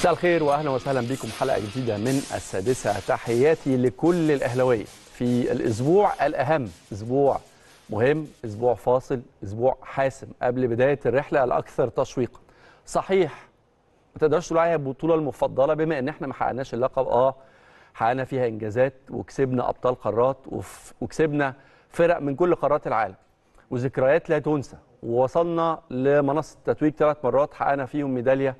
مساء الخير واهلا وسهلا بكم حلقه جديده من السادسه تحياتي لكل الاهلاويه في الاسبوع الاهم اسبوع مهم اسبوع فاصل اسبوع حاسم قبل بدايه الرحله الاكثر تشويقا صحيح ما تقدرش تقول عليها البطوله المفضله بما ان احنا ما حققناش اللقب اه حققنا فيها انجازات وكسبنا ابطال قارات وكسبنا فرق من كل قارات العالم وذكريات لا تنسى ووصلنا لمنصه التتويج ثلاث مرات حققنا فيهم ميداليه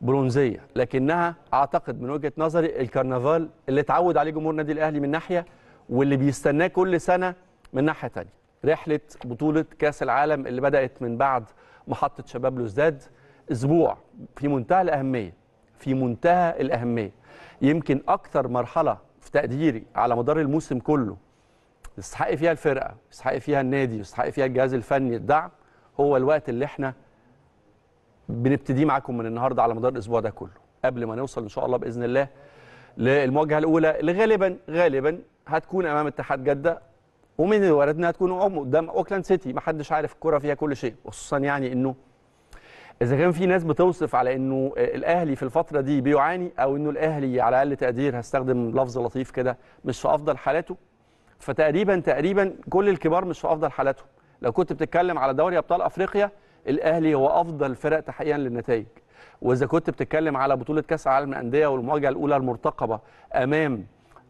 برونزيه لكنها اعتقد من وجهه نظري الكرنفال اللي اتعود عليه جمهور النادي الاهلي من ناحيه واللي بيستناه كل سنه من ناحيه ثانيه رحله بطوله كاس العالم اللي بدات من بعد محطه شباب لوزداد اسبوع في منتهى الاهميه في منتهى الاهميه يمكن اكثر مرحله في تقديري على مدار الموسم كله يستحق فيها الفرقه يستحق فيها النادي يستحق فيها الجهاز الفني الدعم هو الوقت اللي احنا بنبتدي معاكم من النهارده على مدار الاسبوع ده كله قبل ما نوصل ان شاء الله باذن الله للمواجهه الاولى اللي غالبا غالبا هتكون امام اتحاد جده ومن الوارد انها تكون قدام اوكلاند سيتي ما حدش عارف الكره فيها كل شيء خصوصا يعني انه اذا كان في ناس بتوصف على انه الاهلي في الفتره دي بيعاني او انه الاهلي على اقل تقدير هستخدم لفظ لطيف كده مش في افضل حالاته فتقريبا تقريبا كل الكبار مش في افضل حالاتهم لو كنت بتتكلم على دوري ابطال افريقيا الاهلي هو افضل فرق تحقيقا للنتائج واذا كنت بتتكلم على بطوله كاس العالم للانديه والمواجهه الاولى المرتقبه امام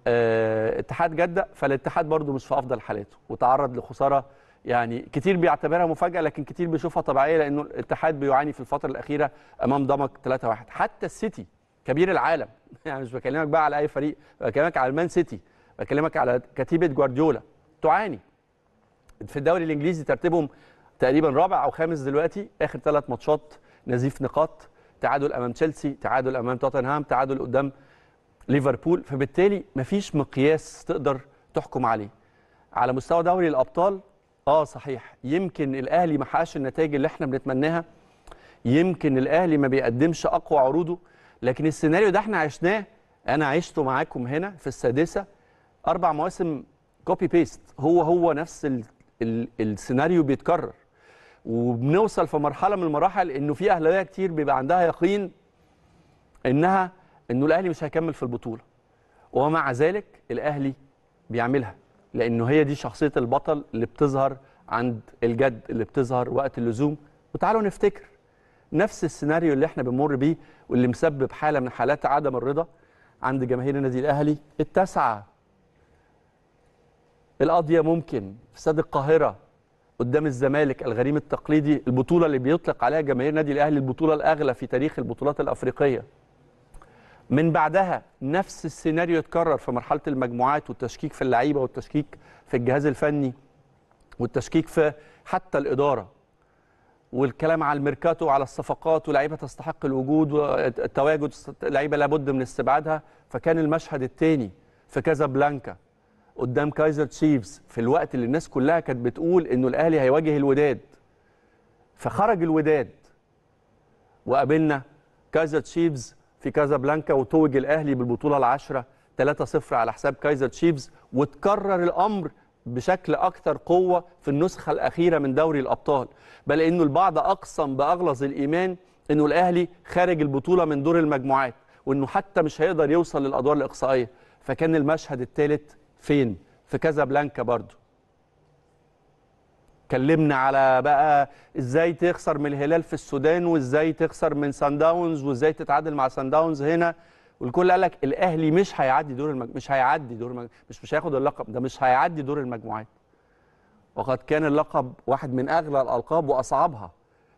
أه اتحاد جده فالاتحاد برده مش في افضل حالاته وتعرض لخساره يعني كتير بيعتبرها مفاجاه لكن كتير بيشوفها طبيعيه لانه الاتحاد بيعاني في الفتره الاخيره امام ضمك 3-1 حتى السيتي كبير العالم يعني مش بكلمك بقى على اي فريق بكلمك على المان سيتي بكلمك على كتيبه جوارديولا تعاني في الدوري الانجليزي ترتيبهم تقريبا رابع او خامس دلوقتي اخر ثلاث ماتشات نزيف نقاط تعادل امام تشيلسي تعادل امام توتنهام تعادل قدام ليفربول فبالتالي مفيش مقياس تقدر تحكم عليه على مستوى دوري الابطال اه صحيح يمكن الاهلي ما حققش النتائج اللي احنا بنتمناها يمكن الاهلي ما بيقدمش اقوى عروضه لكن السيناريو ده احنا عشناه انا عشته معاكم هنا في السادسه اربع مواسم كوبي بيست هو هو نفس السيناريو بيتكرر وبنوصل في مرحله من المراحل انه في اهلاويه كتير بيبقى عندها يقين انها انه الاهلي مش هيكمل في البطوله ومع ذلك الاهلي بيعملها لانه هي دي شخصيه البطل اللي بتظهر عند الجد اللي بتظهر وقت اللزوم وتعالوا نفتكر نفس السيناريو اللي احنا بنمر بيه واللي مسبب حاله من حالات عدم الرضا عند جماهير النادي الاهلي التاسعه القاضيه ممكن في استاد القاهره قدام الزمالك الغريم التقليدي البطوله اللي بيطلق عليها جماهير نادي الاهلي البطوله الاغلى في تاريخ البطولات الافريقيه من بعدها نفس السيناريو اتكرر في مرحله المجموعات والتشكيك في اللعيبه والتشكيك في الجهاز الفني والتشكيك في حتى الاداره والكلام على الميركاتو وعلى الصفقات ولاعيبه تستحق الوجود والتواجد لعيبه لابد من استبعادها فكان المشهد الثاني في كازابلانكا قدام كايزر تشيفز في الوقت اللي الناس كلها كانت بتقول انه الاهلي هيواجه الوداد فخرج الوداد وقابلنا كايزر تشيفز في كازابلانكا وتوج الاهلي بالبطوله العاشره 3-0 على حساب كايزر تشيفز وتكرر الامر بشكل اكثر قوه في النسخه الاخيره من دوري الابطال بل انه البعض اقسم باغلظ الايمان انه الاهلي خارج البطوله من دور المجموعات وانه حتى مش هيقدر يوصل للادوار الاقصائيه فكان المشهد الثالث فين في كازابلانكا برضو اتكلمنا على بقى ازاي تخسر من الهلال في السودان وازاي تخسر من سان داونز وازاي تتعادل مع سان داونز هنا والكل قال لك الاهلي مش هيعدي دور المج... مش هيعدي دور المج... مش مش هياخد اللقب ده مش هيعدي دور المجموعات وقد كان اللقب واحد من اغلى الالقاب واصعبها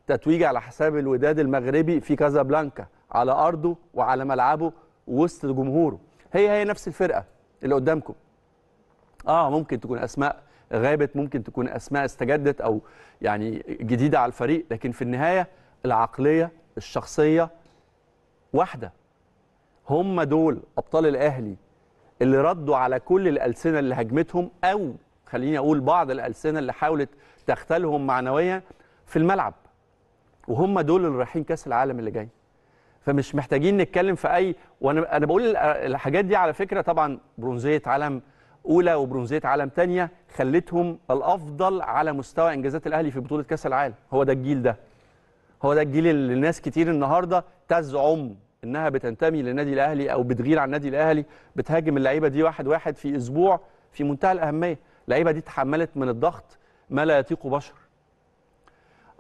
تتويج على حساب الوداد المغربي في كازابلانكا على ارضه وعلى ملعبه وسط جمهوره هي هي نفس الفرقه اللي قدامكم اه ممكن تكون اسماء غابت ممكن تكون اسماء استجدت او يعني جديده على الفريق لكن في النهايه العقليه الشخصيه واحده هم دول ابطال الاهلي اللي ردوا على كل الالسنه اللي هجمتهم او خليني اقول بعض الالسنه اللي حاولت تختلهم معنويا في الملعب وهم دول اللي رايحين كاس العالم اللي جاي فمش محتاجين نتكلم في اي وانا انا بقول الحاجات دي على فكره طبعا برونزيه عالم اولى وبرونزيه عالم ثانيه خلتهم الافضل على مستوى انجازات الاهلي في بطوله كاس العالم هو ده الجيل ده هو ده الجيل اللي ناس كتير النهارده تزعم انها بتنتمي للنادي الاهلي او بتغير على النادي الاهلي بتهاجم اللعيبه دي واحد واحد في اسبوع في منتهى الاهميه اللعيبه دي تحملت من الضغط ما لا يطيق بشر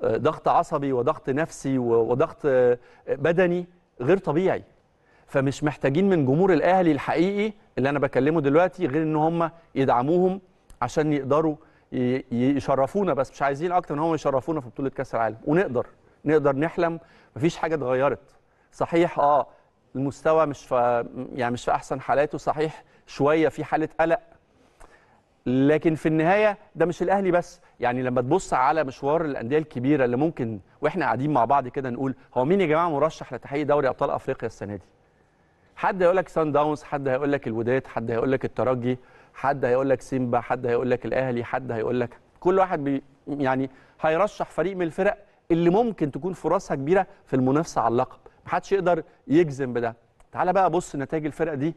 آه، ضغط عصبي وضغط نفسي وضغط آه، بدني غير طبيعي فمش محتاجين من جمهور الاهلي الحقيقي اللي انا بكلمه دلوقتي غير ان هم يدعموهم عشان يقدروا يشرفونا بس مش عايزين اكتر ان هم يشرفونا في بطوله كاس العالم ونقدر نقدر نحلم مفيش حاجه اتغيرت صحيح اه المستوى مش في يعني مش في احسن حالاته صحيح شويه في حاله قلق لكن في النهايه ده مش الاهلي بس يعني لما تبص على مشوار الانديه الكبيره اللي ممكن واحنا قاعدين مع بعض كده نقول هو مين يا جماعه مرشح لتحقيق دوري ابطال افريقيا السنه دي حد هيقول لك سان داونز حد هيقول لك الوداد حد هيقول لك الترجي حد هيقول لك سيمبا حد هيقول لك الاهلي حد هيقول لك كل واحد بي يعني هيرشح فريق من الفرق اللي ممكن تكون فرصها كبيره في المنافسه على اللقب محدش يقدر يجزم بده تعال بقى بص نتائج الفرق دي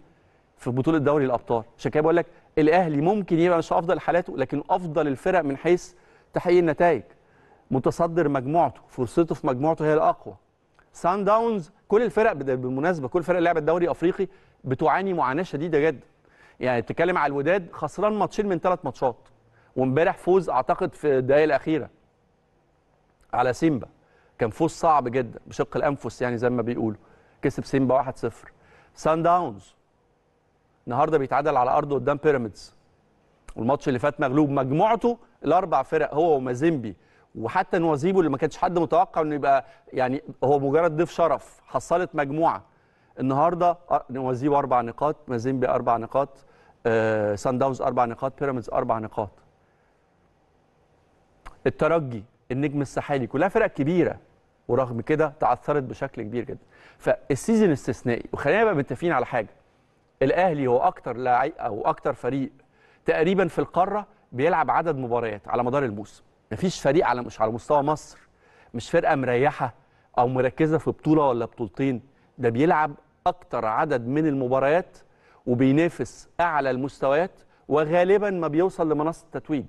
في بطوله دوري الابطال عشان كده بقول لك الاهلي ممكن يبقى مش افضل حالاته لكن افضل الفرق من حيث تحقيق النتائج متصدر مجموعته فرصته في مجموعته هي الاقوى سان داونز كل الفرق بالمناسبه كل فرق لعبت دوري افريقي بتعاني معاناه شديده جدا يعني بتتكلم على الوداد خسران ماتشين من ثلاث ماتشات وامبارح فوز اعتقد في الدقائق الاخيره على سيمبا كان فوز صعب جدا بشق الانفس يعني زي ما بيقولوا كسب سيمبا 1-0 سان داونز النهارده بيتعادل على ارضه قدام بيراميدز والماتش اللي فات مغلوب مجموعته الاربع فرق هو ومازيمبي وحتى نوازيبو اللي ما كانش حد متوقع انه يبقى يعني هو مجرد ضيف شرف حصلت مجموعه النهارده آه، نوازيبو اربع نقاط مازيمبي اربع نقاط آه سان داونز اربع نقاط بيراميدز اربع نقاط الترجي النجم الساحلي كلها فرق كبيره ورغم كده تعثرت بشكل كبير جدا فالسيزون استثنائي وخلينا نبقى متفقين على حاجه الاهلي هو اكتر لاعب او اكتر فريق تقريبا في القاره بيلعب عدد مباريات على مدار الموسم مفيش فريق على مش على مستوى مصر مش فرقه مريحه او مركزه في بطوله ولا بطولتين ده بيلعب اكتر عدد من المباريات وبينافس اعلى المستويات وغالبا ما بيوصل لمنصه التتويج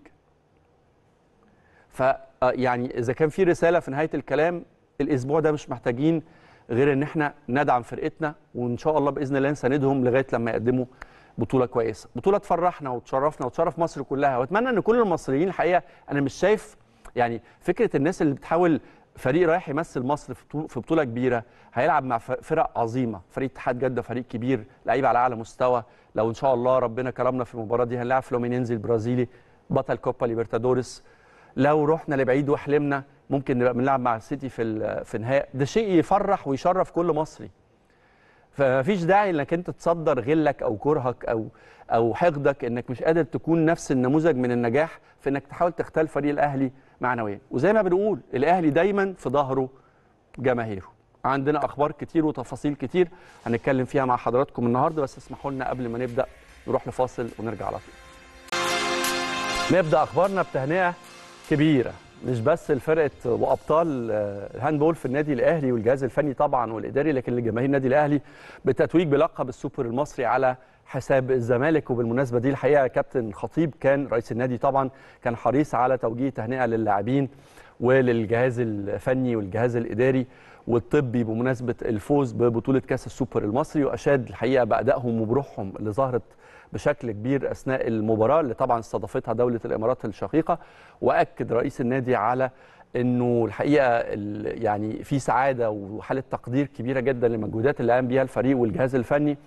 ف آه، يعني اذا كان في رساله في نهايه الكلام الاسبوع ده مش محتاجين غير ان احنا ندعم فرقتنا وان شاء الله باذن الله نساندهم لغايه لما يقدموا بطوله كويسه بطوله تفرحنا وتشرفنا وتشرف مصر كلها واتمنى ان كل المصريين الحقيقه انا مش شايف يعني فكره الناس اللي بتحاول فريق رايح يمثل مصر في بطوله كبيره هيلعب مع فرق عظيمه فريق اتحاد جده فريق كبير لعيبه على اعلى مستوى لو ان شاء الله ربنا كرمنا في المباراه دي هنلعب فلومينينزي البرازيلي بطل كوبا ليبرتادوريس لو رحنا لبعيد وحلمنا ممكن نبقى بنلعب مع السيتي في في النهائي ده شيء يفرح ويشرف كل مصري فيش داعي انك انت تصدر غلك او كرهك او او حقدك انك مش قادر تكون نفس النموذج من النجاح في انك تحاول تختال فريق الاهلي معنويا وزي ما بنقول الاهلي دايما في ظهره جماهيره عندنا اخبار كتير وتفاصيل كتير هنتكلم فيها مع حضراتكم النهارده بس اسمحوا لنا قبل ما نبدا نروح لفاصل ونرجع على طول نبدا اخبارنا بتهنئه كبيره مش بس لفرقه وابطال آه، الهاندبول في النادي الاهلي والجهاز الفني طبعا والاداري لكن لجماهير النادي الاهلي بالتتويج بلقب السوبر المصري على حساب الزمالك وبالمناسبه دي الحقيقه كابتن خطيب كان رئيس النادي طبعا كان حريص على توجيه تهنئه للاعبين وللجهاز الفني والجهاز الاداري والطبي بمناسبه الفوز ببطوله كاس السوبر المصري واشاد الحقيقه بادائهم وبروحهم اللي ظهرت بشكل كبير أثناء المباراة اللي طبعا استضافتها دولة الإمارات الشقيقة وأكد رئيس النادي على انه الحقيقه يعني في سعاده وحاله تقدير كبيره جدا للمجهودات اللي قام بيها الفريق والجهاز الفني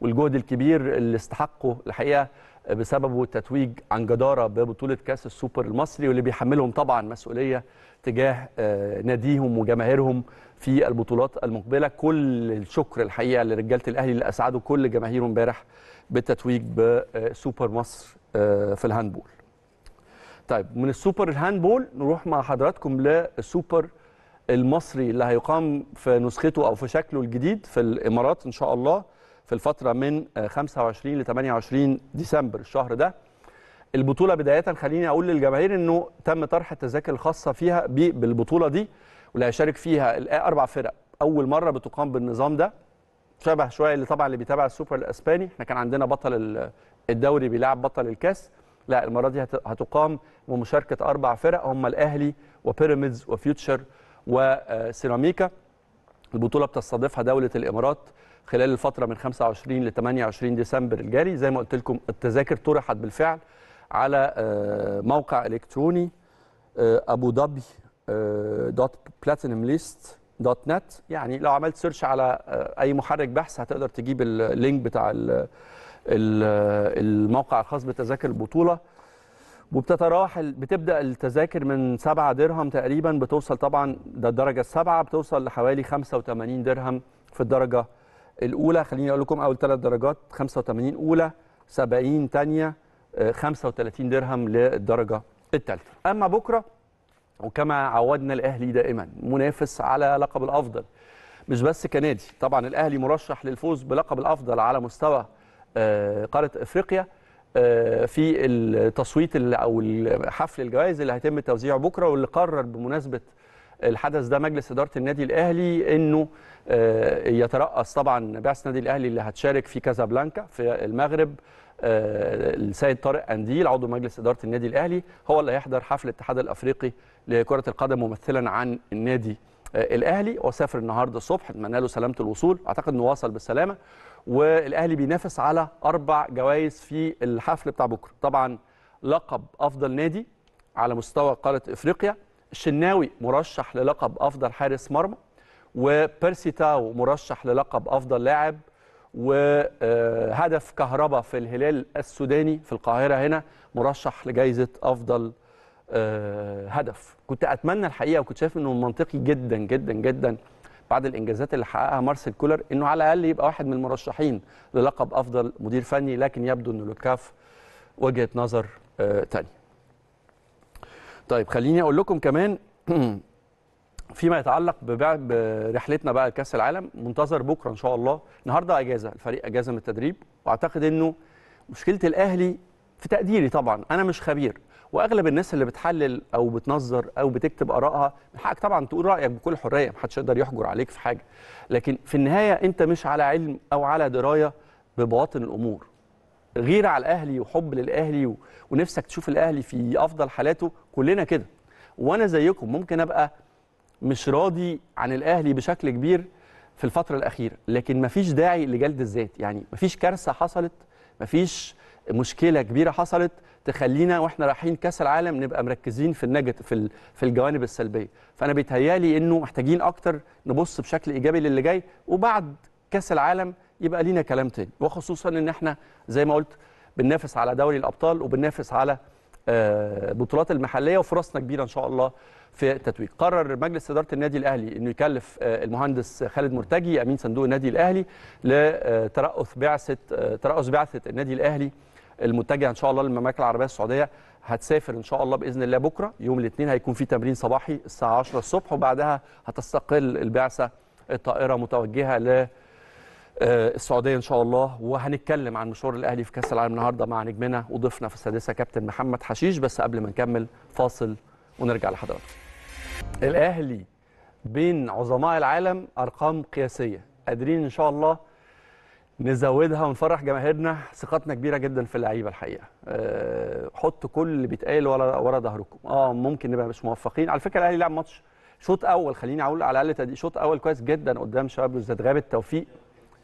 والجهد الكبير اللي استحقه الحقيقه بسببه التتويج عن جداره ببطوله كاس السوبر المصري واللي بيحملهم طبعا مسؤوليه تجاه آه، ناديهم وجماهيرهم في البطولات المقبله كل الشكر الحقيقه لرجاله الاهلي اللي اسعدوا كل جماهيره امبارح بالتتويج بسوبر آه، مصر آه، في الهاندبول طيب من السوبر الهاندبول نروح مع حضراتكم للسوبر المصري اللي هيقام في نسخته او في شكله الجديد في الامارات ان شاء الله في الفتره من 25 آه، ل 28 ديسمبر الشهر ده البطوله بدايه خليني اقول للجماهير انه تم طرح التذاكر الخاصه فيها بالبطوله دي واللي هيشارك فيها اربع فرق اول مره بتقام بالنظام ده شبه شويه اللي طبعا اللي بيتابع السوبر الاسباني احنا كان عندنا بطل الدوري بيلعب بطل الكاس لا المره دي هتقام بمشاركه اربع فرق هم الاهلي وبيراميدز وفيوتشر وسيراميكا البطوله بتستضيفها دوله الامارات خلال الفتره من 25 ل 28 ديسمبر الجاري زي ما قلت لكم التذاكر طرحت بالفعل على آه، موقع الكتروني آه، ابو ظبي آه، دوت بلاتينم ليست دوت نت يعني لو عملت سيرش على آه، اي محرك بحث هتقدر تجيب اللينك بتاع الموقع الخاص بتذاكر البطوله وبتتراحل بتبدا التذاكر من 7 درهم تقريبا بتوصل طبعا ده الدرجه السابعه بتوصل لحوالي 85 درهم في الدرجه الاولى خليني اقول لكم اول ثلاث درجات 85 اولى 70 ثانيه 35 درهم للدرجه الثالثه اما بكره وكما عودنا الاهلي دائما منافس على لقب الافضل مش بس كنادي طبعا الاهلي مرشح للفوز بلقب الافضل على مستوى آه، قاره افريقيا آه، في التصويت او حفل الجوائز اللي هيتم توزيعه بكره واللي قرر بمناسبه الحدث ده مجلس اداره النادي الاهلي انه آه، يترأس طبعا بعثه النادي الاهلي اللي هتشارك في كازابلانكا في المغرب السيد طارق قنديل عضو مجلس اداره النادي الاهلي هو اللي هيحضر حفل الاتحاد الافريقي لكرة القدم ممثلا عن النادي آه، الاهلي وسافر النهارده الصبح اتمنى له سلامه الوصول اعتقد انه وصل بالسلامه والاهلي بينافس على اربع جوائز في الحفل بتاع بكره طبعا لقب افضل نادي على مستوى قاره افريقيا الشناوي مرشح للقب افضل حارس مرمى وبيرسي تاو مرشح للقب افضل لاعب وهدف كهربا في الهلال السوداني في القاهره هنا مرشح لجائزه افضل آه، هدف كنت اتمنى الحقيقه وكنت شايف انه منطقي جدا جدا جدا بعد الانجازات اللي حققها مارسيل كولر انه على الاقل يبقى واحد من المرشحين للقب افضل مدير فني لكن يبدو ان لوكاف وجهه نظر ثانيه. آه، طيب خليني اقول لكم كمان فيما يتعلق برحلتنا بقى لكاس العالم منتظر بكره ان شاء الله النهارده اجازه الفريق اجازه من التدريب واعتقد انه مشكله الاهلي في تقديري طبعا انا مش خبير واغلب الناس اللي بتحلل او بتنظر او بتكتب ارائها من حقك طبعا تقول رايك بكل حريه محدش يقدر يحجر عليك في حاجه لكن في النهايه انت مش على علم او على درايه ببواطن الامور غيره على الاهلي وحب للاهلي و... ونفسك تشوف الاهلي في افضل حالاته كلنا كده وانا زيكم ممكن ابقى مش راضي عن الاهلي بشكل كبير في الفتره الاخيره لكن مفيش داعي لجلد الذات يعني مفيش كارثه حصلت مفيش مشكله كبيره حصلت تخلينا واحنا رايحين كاس العالم نبقى مركزين في النيجاتيف في في الجوانب السلبيه فانا بيتهيالي انه محتاجين اكتر نبص بشكل ايجابي للي جاي وبعد كاس العالم يبقى لينا كلام تاني وخصوصا ان احنا زي ما قلت بننافس على دوري الابطال وبننافس على البطولات آه، المحليه وفرصنا كبيره ان شاء الله في التتويج قرر مجلس اداره النادي الاهلي انه يكلف آه، المهندس خالد مرتجي امين صندوق النادي الاهلي لترأس بعثه آه، ترأس بعثه النادي الاهلي المتجهه ان شاء الله للمملكه العربيه السعوديه هتسافر ان شاء الله باذن الله بكره يوم الاثنين هيكون في تمرين صباحي الساعه 10 الصبح وبعدها هتستقل البعثه الطائره متوجهه ل آه، السعوديه ان شاء الله وهنتكلم عن مشوار الاهلي في كاس العالم النهارده مع نجمنا وضيفنا في السادسه كابتن محمد حشيش بس قبل ما نكمل فاصل ونرجع لحضراتكم. الاهلي بين عظماء العالم ارقام قياسيه قادرين ان شاء الله نزودها ونفرح جماهيرنا ثقتنا كبيره جدا في اللعيبه الحقيقه أه حط كل اللي بيتقال ورا ورا ظهركم اه ممكن نبقى مش موفقين على فكره الاهلي لعب ماتش شوط اول خليني اقول على الاقل تدي شوط اول كويس جدا قدام شباب بالذات غاب التوفيق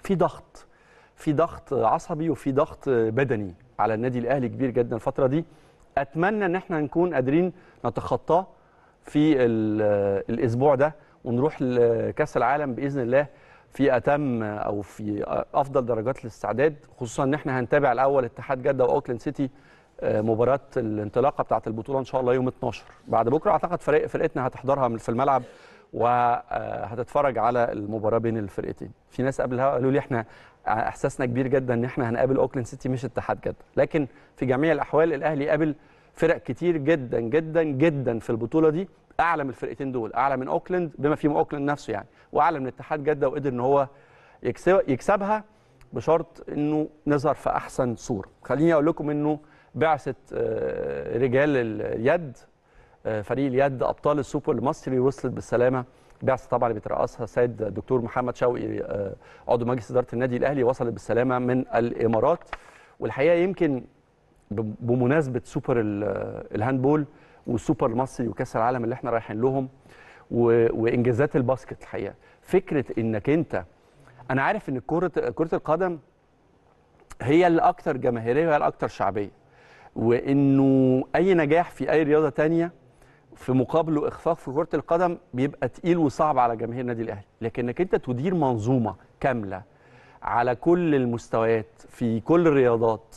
في ضغط في ضغط عصبي وفي ضغط بدني على النادي الاهلي كبير جدا الفتره دي اتمنى ان احنا نكون قادرين نتخطاه في الاسبوع ده ونروح لكاس العالم باذن الله في اتم او في افضل درجات الاستعداد خصوصا ان احنا هنتابع الاول اتحاد جده واوكلاند سيتي آه، مباراه الانطلاقه بتاعه البطوله ان شاء الله يوم 12 بعد بكره اعتقد فريق فرقتنا هتحضرها في الملعب وهتتفرج آه، على المباراه بين الفرقتين في ناس قبلها قالوا لي احنا احساسنا كبير جدا ان احنا هنقابل اوكلاند سيتي مش اتحاد جده لكن في جميع الاحوال الاهلي قابل فرق كتير جدا جدا جدا في البطوله دي اعلى من الفرقتين دول اعلى من اوكلاند بما فيهم اوكلاند نفسه يعني واعلى من اتحاد جده وقدر ان هو يكسب يكسبها بشرط انه نظهر في احسن صوره خليني اقول لكم انه بعثه آه، رجال اليد آه، فريق اليد ابطال السوبر المصري وصلت بالسلامه بعثه طبعا اللي بيترأسها السيد الدكتور محمد شوقي آه، عضو مجلس اداره النادي الاهلي وصلت بالسلامه من الامارات والحقيقه يمكن بمناسبه سوبر الهاندبول والسوبر المصري وكاس العالم اللي احنا رايحين لهم و... وانجازات الباسكت الحقيقه فكره انك انت انا عارف ان كره كره القدم هي الاكثر جماهيريه وهي الاكثر شعبيه وانه اي نجاح في اي رياضه تانية في مقابله اخفاق في كره القدم بيبقى تقيل وصعب على جماهير النادي الاهلي لكنك انت تدير منظومه كامله على كل المستويات في كل الرياضات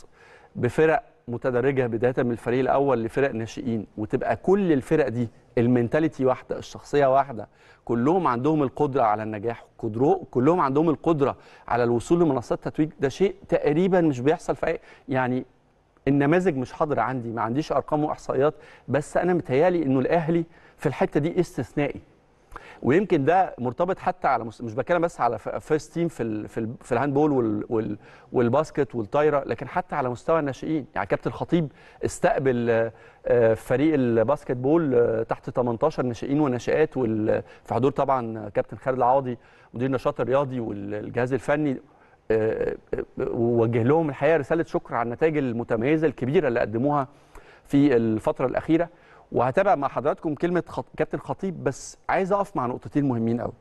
بفرق متدرجه بدايه من الفريق الاول لفرق ناشئين وتبقى كل الفرق دي المنتاليتي واحده الشخصيه واحده كلهم عندهم القدره على النجاح كلهم عندهم القدره على الوصول لمنصات تتويج ده شيء تقريبا مش بيحصل في يعني النماذج مش حاضره عندي ما عنديش ارقام واحصائيات بس انا متهيالي انه الاهلي في الحته دي استثنائي ويمكن ده مرتبط حتى على مش بتكلم بس على فيرست تيم في ال في, ال في الهاندبول وال وال والباسكت والطايره لكن حتى على مستوى الناشئين يعني كابتن خطيب استقبل آه، فريق الباسكت بول آه، تحت 18 ناشئين وناشئات في حضور طبعا كابتن خالد العاضي مدير النشاط الرياضي والجهاز الفني آه، ووجه لهم الحقيقه رساله شكر على النتائج المتميزه الكبيره اللي قدموها في الفتره الاخيره وهتابع مع حضراتكم كلمه خط... كابتن خطيب بس عايز اقف مع نقطتين مهمين قوي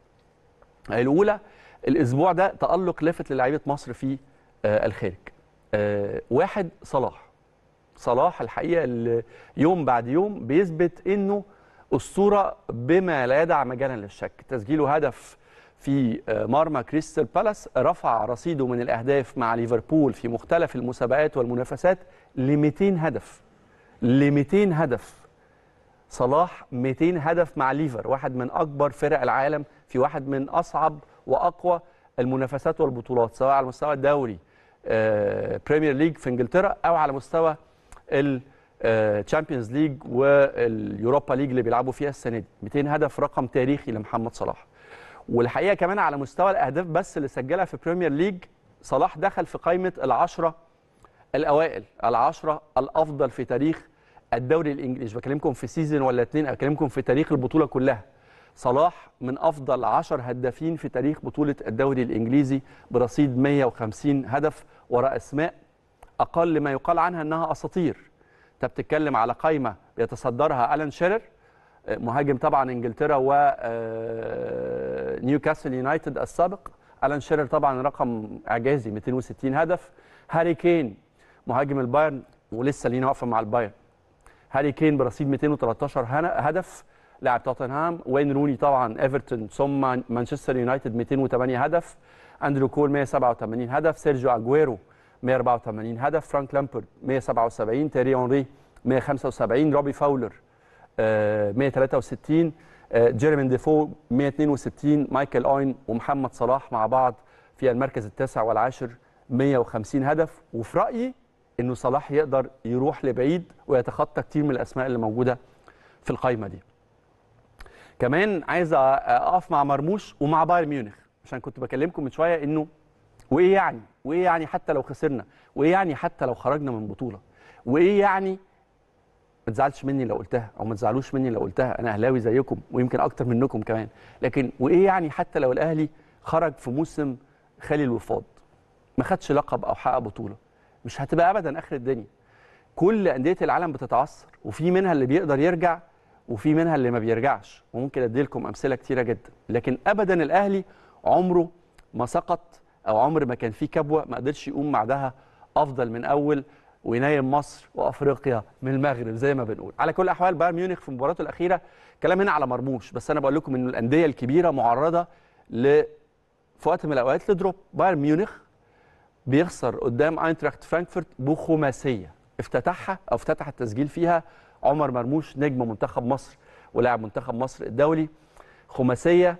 آه، الاولى الاسبوع ده تالق لافت للعيبة مصر في آه الخارج آه واحد صلاح صلاح الحقيقه اللي يوم بعد يوم بيثبت انه اسطوره بما لا يدع مجالا للشك تسجيله هدف في آه، مرمى كريستال بالاس رفع رصيده من الاهداف مع ليفربول في مختلف المسابقات والمنافسات ل 200 هدف ل 200 هدف صلاح 200 هدف مع ليفر واحد من اكبر فرق العالم في واحد من اصعب واقوى المنافسات والبطولات سواء على مستوى الدوري بريمير آه، ليج في انجلترا او على مستوى الشامبيونز آه، ليج واليوروبا ليج اللي بيلعبوا فيها السنه دي 200 هدف رقم تاريخي لمحمد صلاح والحقيقه كمان على مستوى الاهداف بس اللي سجلها في بريمير ليج صلاح دخل في قائمه العشره الاوائل العشره الافضل في تاريخ الدوري الانجليزي بكلمكم في سيزون ولا اتنين اكلمكم في تاريخ البطوله كلها صلاح من افضل 10 هدافين في تاريخ بطوله الدوري الانجليزي برصيد 150 هدف وراء اسماء اقل ما يقال عنها انها اساطير انت بتتكلم على قائمه بيتصدرها الان شيرر مهاجم طبعا انجلترا و آه، نيوكاسل يونايتد السابق الان شيرر طبعا رقم اعجازي 260 هدف هاري كين مهاجم البايرن ولسه لينا واقفه مع البايرن هاري كين برصيد 213 هدف لاعب توتنهام وين روني طبعا ايفرتون ثم مانشستر يونايتد 208 هدف اندرو كول 187 هدف سيرجيو اجويرو 184 هدف فرانك لامبرد 177 تيري اونري 175 روبي فاولر 163 جيرمين ديفو 162 مايكل اوين ومحمد صلاح مع بعض في المركز التاسع والعاشر 150 هدف وفي رايي انه صلاح يقدر يروح لبعيد ويتخطى كتير من الاسماء اللي موجوده في القائمه دي. كمان عايز اقف مع مرموش ومع بايرن ميونخ عشان كنت بكلمكم من شويه انه وايه يعني؟ وايه يعني حتى لو خسرنا؟ وايه يعني حتى لو خرجنا من بطوله؟ وايه يعني ما تزعلش مني لو قلتها او ما تزعلوش مني لو قلتها انا اهلاوي زيكم ويمكن اكتر منكم كمان لكن وايه يعني حتى لو الاهلي خرج في موسم خالي الوفاض ما خدش لقب او حقق بطوله مش هتبقى ابدا اخر الدنيا كل انديه العالم بتتعثر وفي منها اللي بيقدر يرجع وفي منها اللي ما بيرجعش وممكن اديلكم امثله كتيره جدا لكن ابدا الاهلي عمره ما سقط او عمر ما كان فيه كبوه ما قدرش يقوم بعدها افضل من اول وينايم مصر وافريقيا من المغرب زي ما بنقول على كل الاحوال بايرن ميونخ في مباراته الاخيره كلام هنا على مرموش بس انا بقول لكم ان الانديه الكبيره معرضه ل في وقت من الاوقات لدروب بايرن ميونخ بيخسر قدام اينتراخت فرانكفورت بخماسيه افتتحها او افتتح التسجيل فيها عمر مرموش نجم منتخب مصر ولاعب منتخب مصر الدولي خماسيه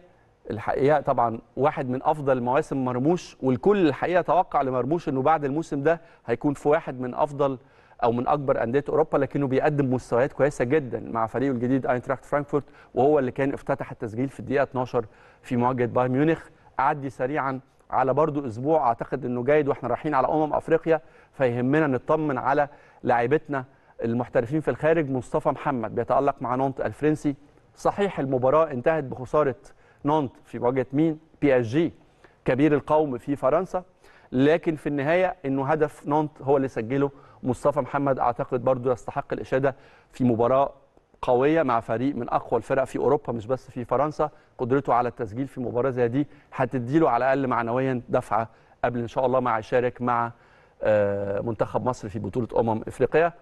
الحقيقه طبعا واحد من افضل مواسم مرموش والكل الحقيقه توقع لمرموش انه بعد الموسم ده هيكون في واحد من افضل او من اكبر انديه اوروبا لكنه بيقدم مستويات كويسه جدا مع فريقه الجديد اينتراخت فرانكفورت وهو اللي كان افتتح التسجيل في الدقيقه 12 في مواجهه بايرن ميونخ اعدي سريعا على برضو اسبوع اعتقد انه جيد واحنا رايحين على امم افريقيا فيهمنا نطمن على لاعبتنا المحترفين في الخارج مصطفى محمد بيتالق مع نونت الفرنسي صحيح المباراه انتهت بخساره نونت في مواجهه مين بي اس جي كبير القوم في فرنسا لكن في النهايه انه هدف نونت هو اللي سجله مصطفى محمد اعتقد برضو يستحق الاشاده في مباراه قويه مع فريق من اقوى الفرق في اوروبا مش بس في فرنسا قدرته على التسجيل في مباراه زي دي هتديله على الاقل معنويا دفعه قبل ان شاء الله مع يشارك مع آه، منتخب مصر في بطوله امم افريقيا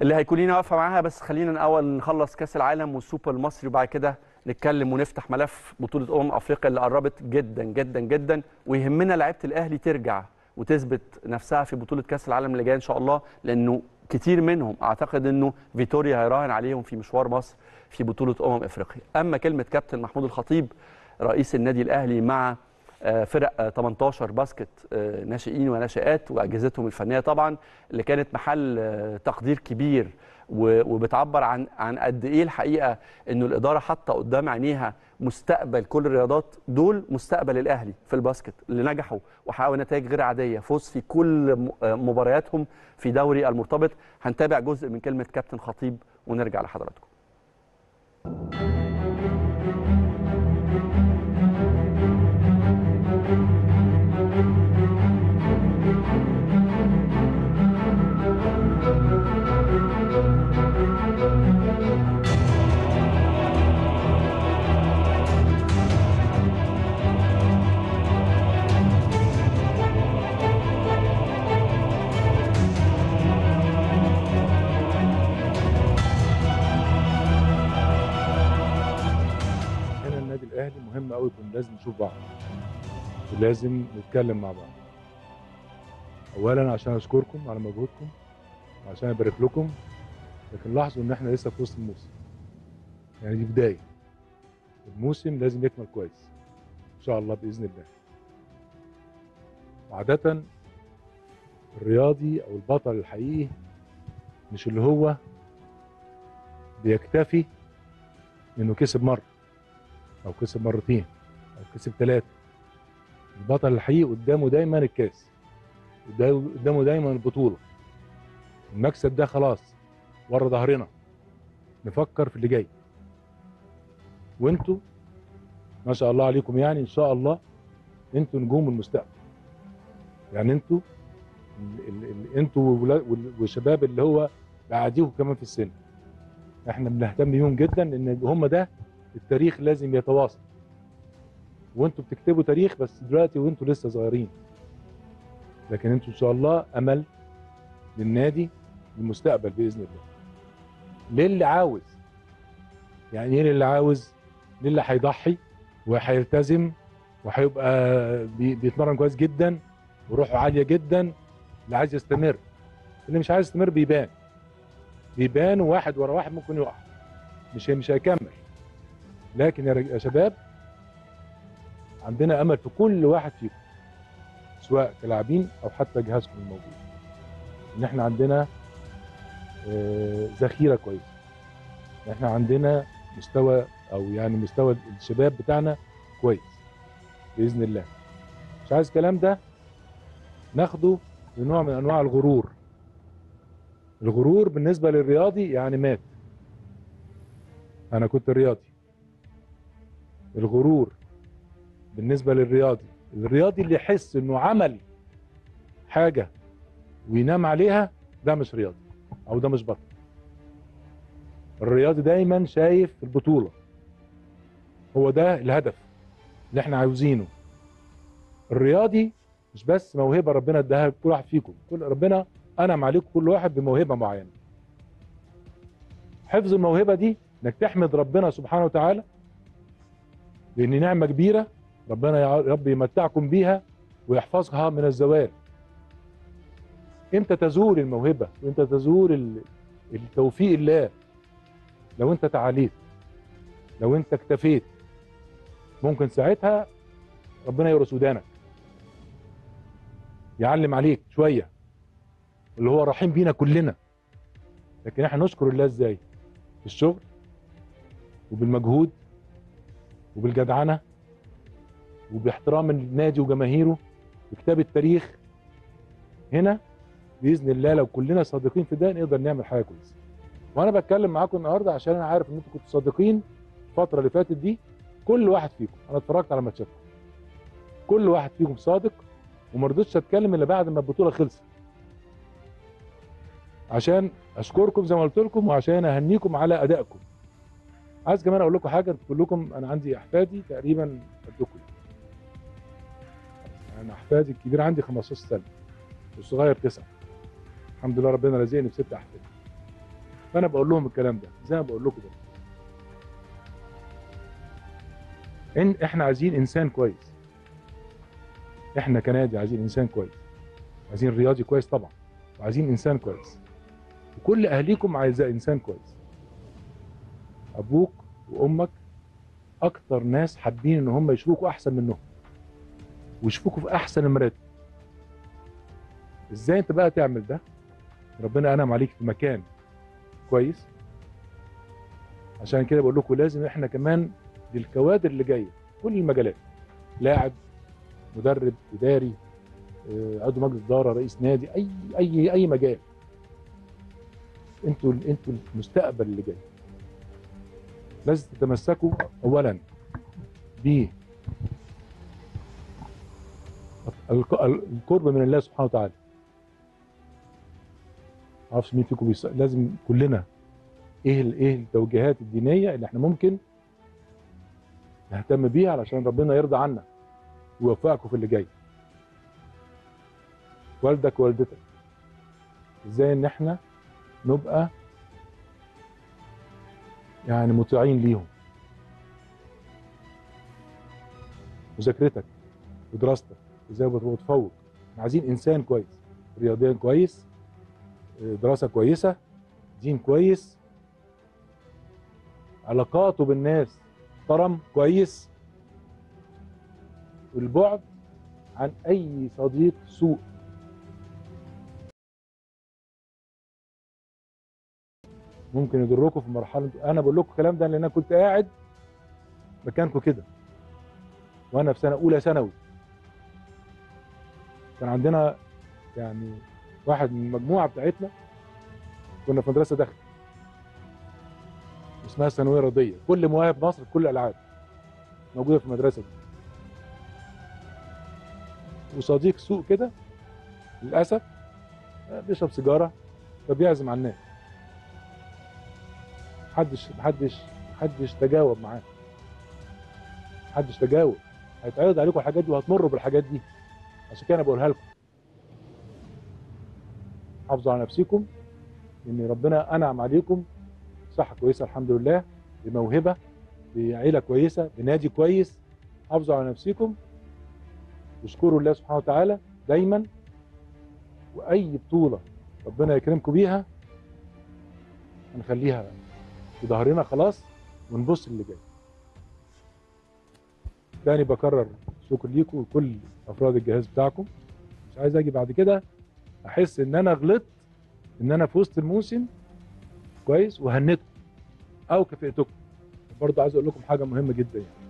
اللي هيكون لينا واقفه معاها بس خلينا الاول نخلص كاس العالم والسوبر المصري وبعد كده نتكلم ونفتح ملف بطوله امم افريقيا اللي قربت جدا جدا جدا ويهمنا لعيبه الاهلي ترجع وتثبت نفسها في بطوله كاس العالم اللي جايه ان شاء الله لانه كتير منهم اعتقد انه فيتوريا هيراهن عليهم في مشوار مصر في بطوله امم افريقيا اما كلمه كابتن محمود الخطيب رئيس النادي الاهلي مع آه، فرق 18 آه، باسكت آه، ناشئين وناشئات واجهزتهم الفنيه طبعا اللي كانت محل تقدير كبير وبتعبر عن عن قد ايه الحقيقه انه الاداره حاطه قدام عينيها مستقبل كل الرياضات دول مستقبل الاهلي في الباسكت اللي نجحوا وحققوا نتائج غير عاديه فوز في كل آه، مبارياتهم في دوري المرتبط هنتابع جزء من كلمه كابتن خطيب ونرجع لحضراتكم مهم قوي يكون لازم نشوف بعض ولازم نتكلم مع بعض اولا عشان اشكركم على مجهودكم عشان ابارك لكم لكن لاحظوا ان احنا لسه في وسط الموسم يعني دي بدايه الموسم لازم يكمل كويس ان شاء الله باذن الله عاده الرياضي او البطل الحقيقي مش اللي هو بيكتفي انه كسب مره او كسب مرتين او كسب ثلاثه البطل الحقيقي قدامه دايما الكاس قدامه دايما البطوله المكسب ده خلاص ورا ظهرنا نفكر في اللي جاي وانتوا ما شاء الله عليكم يعني ان شاء الله انتوا نجوم المستقبل يعني انتوا انتوا والشباب اللي هو بعديهم كمان في السن احنا بنهتم بيهم جدا لان هم ده التاريخ لازم يتواصل وانتوا بتكتبوا تاريخ بس دلوقتي وانتوا لسه صغيرين لكن انتوا ان شاء الله امل للنادي المستقبل باذن الله للي عاوز يعني ايه للي عاوز للي هيضحي وهيلتزم وهيبقى بيتمرن كويس جدا وروحه عاليه جدا اللي عايز يستمر اللي مش عايز يستمر بيبان بيبان واحد ورا واحد ممكن يقع مش مش هيكمل لكن يا شباب عندنا امل في كل واحد فيكم سواء كلاعبين او حتى جهازكم الموجود ان احنا عندنا آه، ذخيره كويسه ان احنا عندنا مستوى او يعني مستوى الشباب بتاعنا كويس باذن الله مش عايز الكلام ده ناخده لنوع من انواع الغرور الغرور بالنسبه للرياضي يعني مات انا كنت رياضي الغرور بالنسبة للرياضي الرياضي اللي يحس انه عمل حاجة وينام عليها ده مش رياضي او ده مش بطل الرياضي دايما شايف البطولة هو ده الهدف اللي احنا عاوزينه الرياضي مش بس موهبة ربنا اداها لكل واحد فيكم كل ربنا انعم عليكم كل واحد بموهبة معينة حفظ الموهبة دي انك تحمد ربنا سبحانه وتعالى لأن نعمة كبيرة ربنا يا رب يمتعكم بيها ويحفظها من الزوال امتى تزول الموهبة وامتى تزول التوفيق الله لو انت تعاليت لو انت اكتفيت ممكن ساعتها ربنا يورث ودانك يعلم عليك شوية اللي هو رحيم بينا كلنا لكن احنا نشكر الله ازاي بالشغل وبالمجهود وبالجدعنه وباحترام النادي وجماهيره وكتاب التاريخ هنا باذن الله لو كلنا صادقين في ده نقدر نعمل حاجه كويسه. وانا بتكلم معاكم النهارده عشان انا عارف ان انتوا كنتوا صادقين الفتره اللي فاتت دي كل واحد فيكم انا اتفرجت على ماتشاتكم كل واحد فيكم صادق وما رضيتش اتكلم الا بعد ما البطوله خلصت. عشان اشكركم زي ما قلت لكم وعشان اهنيكم على ادائكم. عايز كمان اقول لكم حاجه كلكم انا عندي احفادي تقريبا قدكم انا احفادي الكبير عندي 15 سنه والصغير تسعه الحمد لله ربنا رزقني بست احفاد فانا بقول لهم الكلام ده زي ما بقول لكم ده ان احنا عايزين انسان كويس احنا كنادي عايزين انسان كويس عايزين رياضي كويس طبعا وعايزين انسان كويس وكل اهليكم عايزه انسان كويس ابوك وامك اكتر ناس حابين ان هم يشوفوكوا احسن منهم ويشوفوكوا في احسن مراتب ازاي انت بقى تعمل ده ربنا انعم عليك في مكان كويس عشان كده بقول لكم لازم احنا كمان للكوادر اللي جايه كل المجالات لاعب مدرب اداري آه، عضو مجلس اداره رئيس نادي اي اي اي مجال انتوا انتوا المستقبل اللي جاي لازم تتمسكوا اولا ب القرب من الله سبحانه وتعالى معرفش مين فيكم بيسأل لازم كلنا ايه ايه التوجيهات الدينيه اللي احنا ممكن نهتم بيها علشان ربنا يرضى عنا ويوفقكم في اللي جاي والدك ووالدتك ازاي ان احنا نبقى يعني مطيعين ليهم مذاكرتك ودراستك ازاي بتفوق عايزين انسان كويس رياضيا كويس آه، دراسه كويسه دين كويس علاقاته بالناس محترم كويس والبعد عن اي صديق سوء ممكن يضركم في مرحله انا بقول لكم الكلام ده لان انا كنت قاعد مكانكم كده وانا في سنه اولى ثانوي كان عندنا يعني واحد من المجموعه بتاعتنا كنا في مدرسه داخل اسمها ثانويه رضيه كل مواهب مصر كل الالعاب موجوده في المدرسه دي وصديق سوء كده للاسف بيشرب سيجاره فبيعزم على الناس محدش محدش محدش تجاوب معاه محدش تجاوب هيتعرض عليكم الحاجات دي وهتمروا بالحاجات دي عشان كده انا بقولها لكم حافظوا على نفسكم ان ربنا انعم عليكم صحه كويسه الحمد لله بموهبه بعيله كويسه بنادي كويس حافظوا على نفسكم واشكروا الله سبحانه وتعالى دايما واي بطوله ربنا يكرمكم بيها هنخليها في ظهرنا خلاص ونبص اللي جاي تاني بكرر شكر ليكم وكل افراد الجهاز بتاعكم مش عايز اجي بعد كده احس ان انا غلطت ان انا في وسط الموسم كويس وهنتكم او كفئتكم برضه عايز اقول لكم حاجه مهمه جدا يعني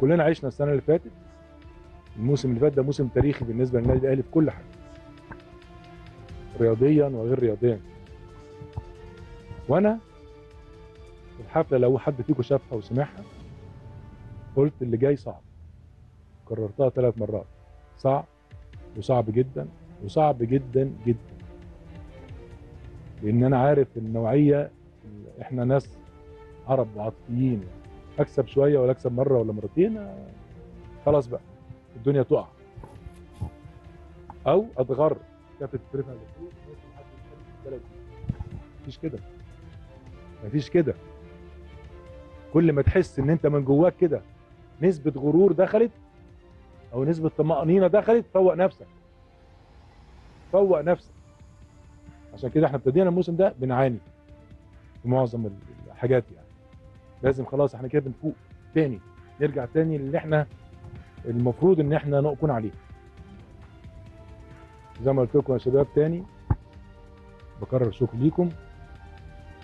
كلنا عشنا السنه اللي فاتت الموسم اللي فات ده موسم تاريخي بالنسبه للنادي الاهلي في كل حاجه رياضيا وغير رياضيا وانا الحفله لو حد فيكم شافها وسمعها قلت اللي جاي صعب كررتها ثلاث مرات صعب وصعب جدا وصعب جدا جدا لان انا عارف النوعيه احنا ناس عرب وعاطفيين اكسب شويه ولا اكسب مره ولا مرتين خلاص بقى الدنيا تقع او اتغر كانت تترفع مفيش كده مفيش كده كل ما تحس ان انت من جواك كده نسبه غرور دخلت او نسبه طمانينه دخلت فوق نفسك فوق نفسك عشان كده احنا ابتدينا الموسم ده بنعاني في معظم الحاجات يعني لازم خلاص احنا كده بنفوق تاني نرجع تاني للي احنا المفروض ان احنا نكون عليه زي ما قلت لكم يا شباب تاني بكرر شكر ليكم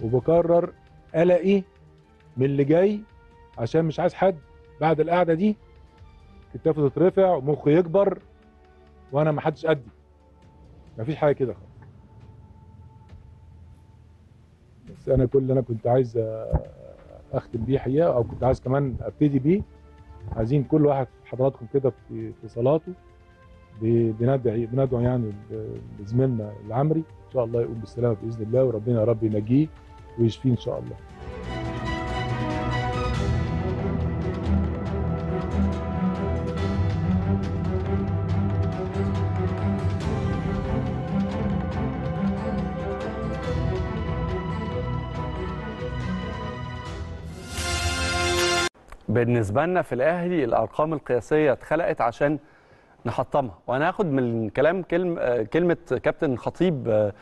وبكرر قلقي ايه من اللي جاي عشان مش عايز حد بعد القعده دي كتافه تترفع ومخه يكبر وانا ما حدش قدي مفيش حاجه كده خالص بس انا كل اللي انا كنت عايز اختم بيه حقيقه او كنت عايز كمان ابتدي بيه عايزين كل واحد حضراتكم كده في في صلاته بندعي بندعو يعني لزميلنا العمري ان شاء الله يقوم بالسلامه باذن الله وربنا يا رب ينجيه ويشفيه ان شاء الله بالنسبه لنا في الاهلي الارقام القياسيه اتخلقت عشان نحطمها وانا هاخد من كلام كلمه كلمه كابتن خطيب آه،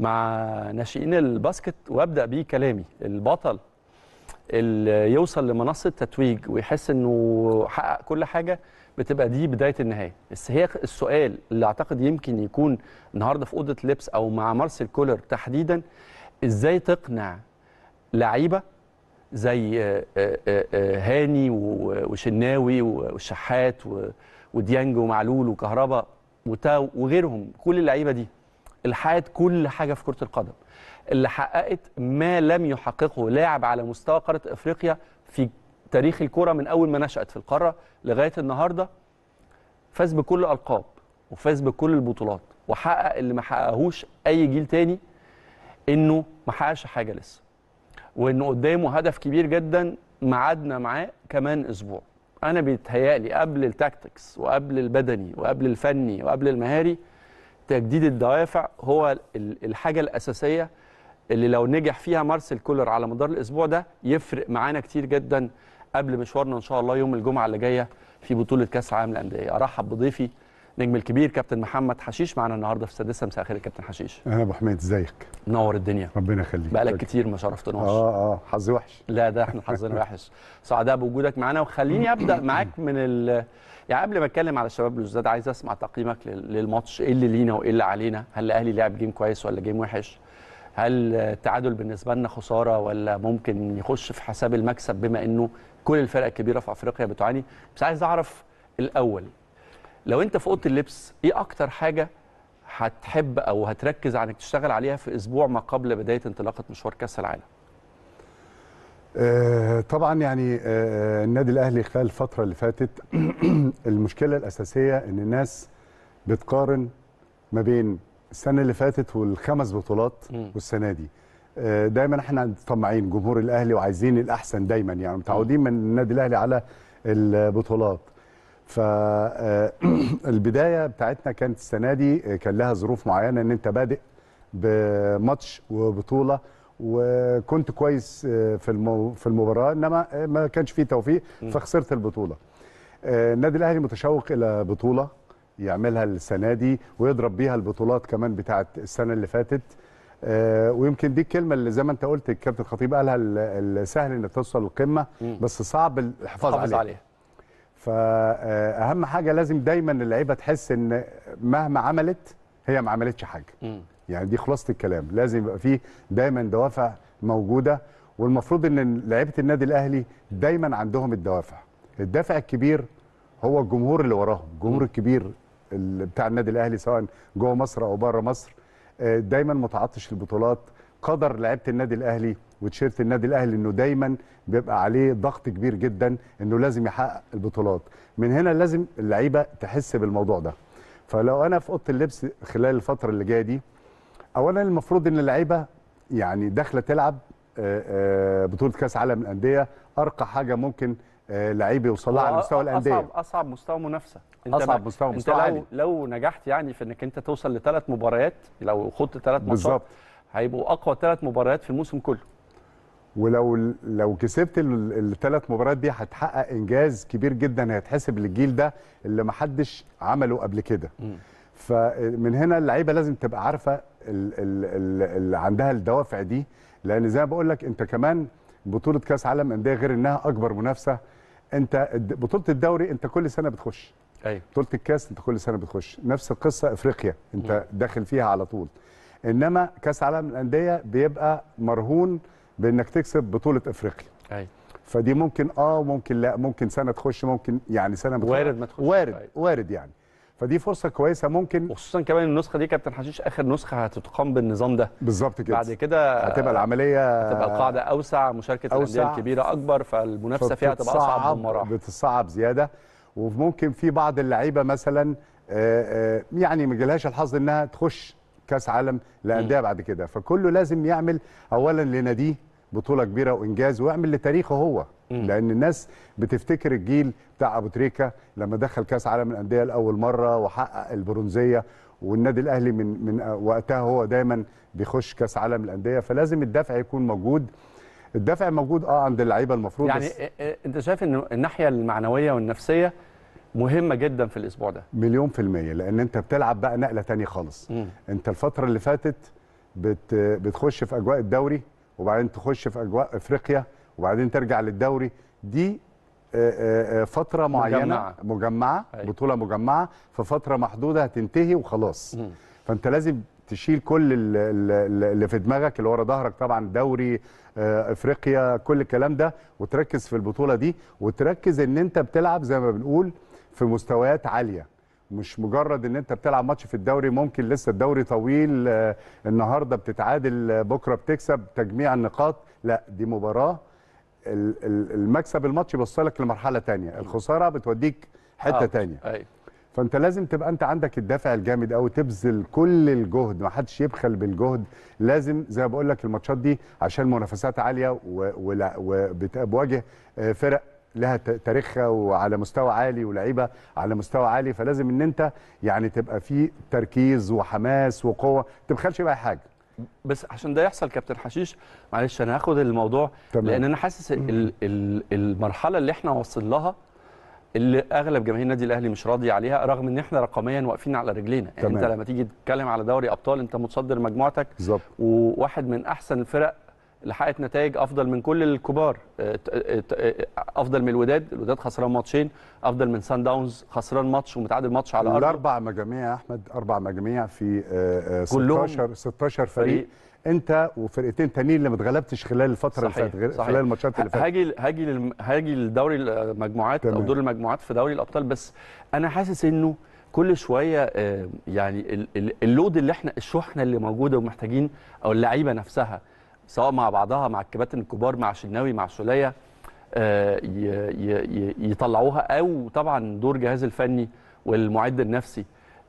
مع ناشئين الباسكت وابدا بيه كلامي البطل اللي يوصل لمنصه تتويج ويحس انه حقق كل حاجه بتبقى دي بدايه النهايه بس هي السؤال اللي اعتقد يمكن يكون النهارده في اوضه لبس او مع مارسيل كولر تحديدا ازاي تقنع لعيبه زي آه، آه، آه، هاني وشناوي والشحات وديانج ومعلول وكهربا وتاو وغيرهم كل اللعيبه دي الحقت كل حاجه في كره القدم اللي حققت ما لم يحققه لاعب على مستوى قاره افريقيا في تاريخ الكره من اول ما نشات في القاره لغايه النهارده فاز بكل الالقاب وفاز بكل البطولات وحقق اللي ما حققهوش اي جيل تاني انه ما حققش حاجه لسه وانه قدامه هدف كبير جدا ميعادنا معاه كمان اسبوع انا بيتهيالي قبل التاكتكس وقبل البدني وقبل الفني وقبل المهاري تجديد الدوافع هو الحاجه الاساسيه اللي لو نجح فيها مارسيل كولر على مدار الاسبوع ده يفرق معانا كتير جدا قبل مشوارنا ان شاء الله يوم الجمعه اللي جايه في بطوله كاس العالم للانديه ارحب بضيفي النجم الكبير كابتن محمد حشيش معانا النهارده في السادسه مساء الخير كابتن حشيش اهلا يا ابو حميد ازيك منور الدنيا ربنا يخليك بقالك كتير ما شرفتناش اه اه حظي وحش لا ده احنا حظنا وحش سعداء بوجودك معانا وخليني ابدا معاك من ال يعني قبل ما اتكلم على الشباب الاستاذ عايز اسمع تقييمك للماتش ايه اللي لينا وايه اللي علينا هل الاهلي لعب جيم كويس ولا جيم وحش هل التعادل بالنسبه لنا خساره ولا ممكن يخش في حساب المكسب بما انه كل الفرق الكبيره في افريقيا بتعاني بس عايز اعرف الاول لو انت في اوضه اللبس ايه اكتر حاجه هتحب او هتركز على انك تشتغل عليها في اسبوع ما قبل بدايه انطلاقه مشوار كاس العالم آه، طبعا يعني آه، آه، النادي الاهلي خلال الفتره اللي فاتت المشكله الاساسيه ان الناس بتقارن ما بين السنه اللي فاتت والخمس بطولات والسنه دي دايما احنا طمعين جمهور الاهلي وعايزين الاحسن دايما يعني متعودين من النادي الاهلي على البطولات فالبدايه آه، بتاعتنا كانت السنه دي آه، كان لها ظروف معينه ان انت بادئ بماتش وبطوله وكنت كويس آه، في في المباراه انما ما كانش فيه توفيق فخسرت البطوله. النادي الاهلي متشوق الى بطوله يعملها السنه دي ويضرب بيها البطولات كمان بتاعه السنه اللي فاتت ويمكن دي الكلمه اللي زي ما انت قلت الكابتن خطيب قالها السهل انك توصل للقمه بس صعب الحفاظ عليها. فاهم حاجه لازم دايما اللعيبه تحس ان مهما عملت هي ما عملتش حاجه م. يعني دي خلاصه الكلام لازم يبقى فيه دايما دوافع موجوده والمفروض ان لعيبه النادي الاهلي دايما عندهم الدوافع الدافع الكبير هو الجمهور اللي وراهم الجمهور الكبير بتاع النادي الاهلي سواء جوه مصر او بره مصر آه، دايما متعطش للبطولات قدر لعيبه النادي الاهلي وتيشيرت النادي الاهلي انه دايما بيبقى عليه ضغط كبير جدا انه لازم يحقق البطولات من هنا لازم اللعيبه تحس بالموضوع ده فلو انا في اوضه اللبس خلال الفتره اللي جايه دي اولا المفروض ان اللعيبه يعني داخله تلعب آه، آه، بطوله كاس عالم الانديه ارقى حاجه ممكن آه، لعيب يوصلها على مستوى الانديه اصعب اصعب مستوى منافسه اصعب مستوى منافسه لو لو نجحت يعني في انك انت توصل لثلاث مباريات لو خضت ثلاث ماتشات بالظبط هيبقوا اقوى ثلاث مباريات في الموسم كله ولو لو كسبت الثلاث مباريات دي هتحقق انجاز كبير جدا هيتحسب للجيل ده اللي ما حدش عمله قبل كده فمن هنا اللعيبه لازم تبقى عارفه اللي عندها الدوافع دي لان زي ما بقول لك انت كمان بطوله كاس عالم انديه غير انها اكبر منافسه انت بطوله الدوري انت كل سنه بتخش ايوه بطوله الكاس انت كل سنه بتخش نفس القصه افريقيا انت داخل فيها على طول انما كاس عالم الانديه بيبقى مرهون بانك تكسب بطوله افريقيا أي. فدي ممكن اه وممكن لا ممكن سنه تخش ممكن يعني سنه بتخش. وارد ما تخش وارد أي. وارد يعني فدي فرصه كويسه ممكن وخصوصا كمان النسخه دي كابتن حشيش اخر نسخه هتتقام بالنظام ده بالظبط كده بعد كده هتبقى العمليه هتبقى القاعده اوسع مشاركه أوسع الانديه الكبيره اكبر فالمنافسه فيها هتبقى اصعب بمراحل بتتصعب زياده وممكن في بعض اللعيبه مثلا آه، آه، يعني ما جالهاش الحظ انها تخش كاس عالم لانديه بعد كده فكله لازم يعمل اولا لناديه بطوله كبيره وانجاز ويعمل لتاريخه هو لان الناس بتفتكر الجيل بتاع ابو تريكه لما دخل كاس عالم الانديه لاول مره وحقق البرونزيه والنادي الاهلي من من وقتها هو دايما بيخش كاس عالم الانديه فلازم الدفع يكون موجود الدفع موجود اه عند اللعيبه المفروض يعني بس انت شايف ان الناحيه المعنويه والنفسيه مهمه جدا في الاسبوع ده مليون في الميه لان انت بتلعب بقى نقله تانية خالص مم. انت الفتره اللي فاتت بت بتخش في اجواء الدوري وبعدين تخش في اجواء افريقيا وبعدين ترجع للدوري دي فتره معينه مجمعه, مجمعة أيوة. بطوله مجمعه في فتره محدوده هتنتهي وخلاص مم. فانت لازم تشيل كل اللي في دماغك اللي ورا ظهرك طبعا دوري افريقيا كل الكلام ده وتركز في البطوله دي وتركز ان انت بتلعب زي ما بنقول في مستويات عاليه مش مجرد ان انت بتلعب ماتش في الدوري ممكن لسه الدوري طويل آه، النهارده بتتعادل آه، بكره بتكسب تجميع النقاط لا دي مباراه المكسب الماتش بيوصلك لمرحله ثانيه الخساره بتوديك حته ثانيه آه. فانت لازم تبقى انت عندك الدافع الجامد او تبذل كل الجهد ما حدش يبخل بالجهد لازم زي ما بقول لك الماتشات دي عشان منافسات عاليه وبتواجه آه، فرق لها تاريخها وعلى مستوى عالي ولاعيبه على مستوى عالي فلازم ان انت يعني تبقى في تركيز وحماس وقوه ما تبخلش بقى حاجه بس عشان ده يحصل كابتن حشيش معلش انا هاخد الموضوع تمام. لان انا حاسس ال ال المرحله اللي احنا واصل لها اللي اغلب جماهير النادي الاهلي مش راضي عليها رغم ان احنا رقميا واقفين على رجلينا يعني انت لما تيجي تتكلم على دوري ابطال انت متصدر مجموعتك بالظبط وواحد من احسن الفرق حققت نتائج افضل من كل الكبار آه، آه، آه، افضل من الوداد الوداد خسران ماتشين افضل من سان داونز خسران ماتش ومتعادل ماتش على الارض اربع مجاميع يا احمد اربع مجاميع في 16 16 فريق, فريق انت وفرقتين تانيين اللي ما اتغلبتش خلال الفتره اللي فاتت خلال الماتشات اللي فاتت هاجي هاجي هاجي لدوري المجموعات او دور المجموعات في دوري الابطال بس انا حاسس انه كل شويه يعني اللود اللي احنا الشحنه اللي موجوده ومحتاجين او اللعيبه نفسها سواء مع بعضها مع الكباتن الكبار مع الشناوي مع شولية آه، يطلعوها او طبعا دور الجهاز الفني والمعد النفسي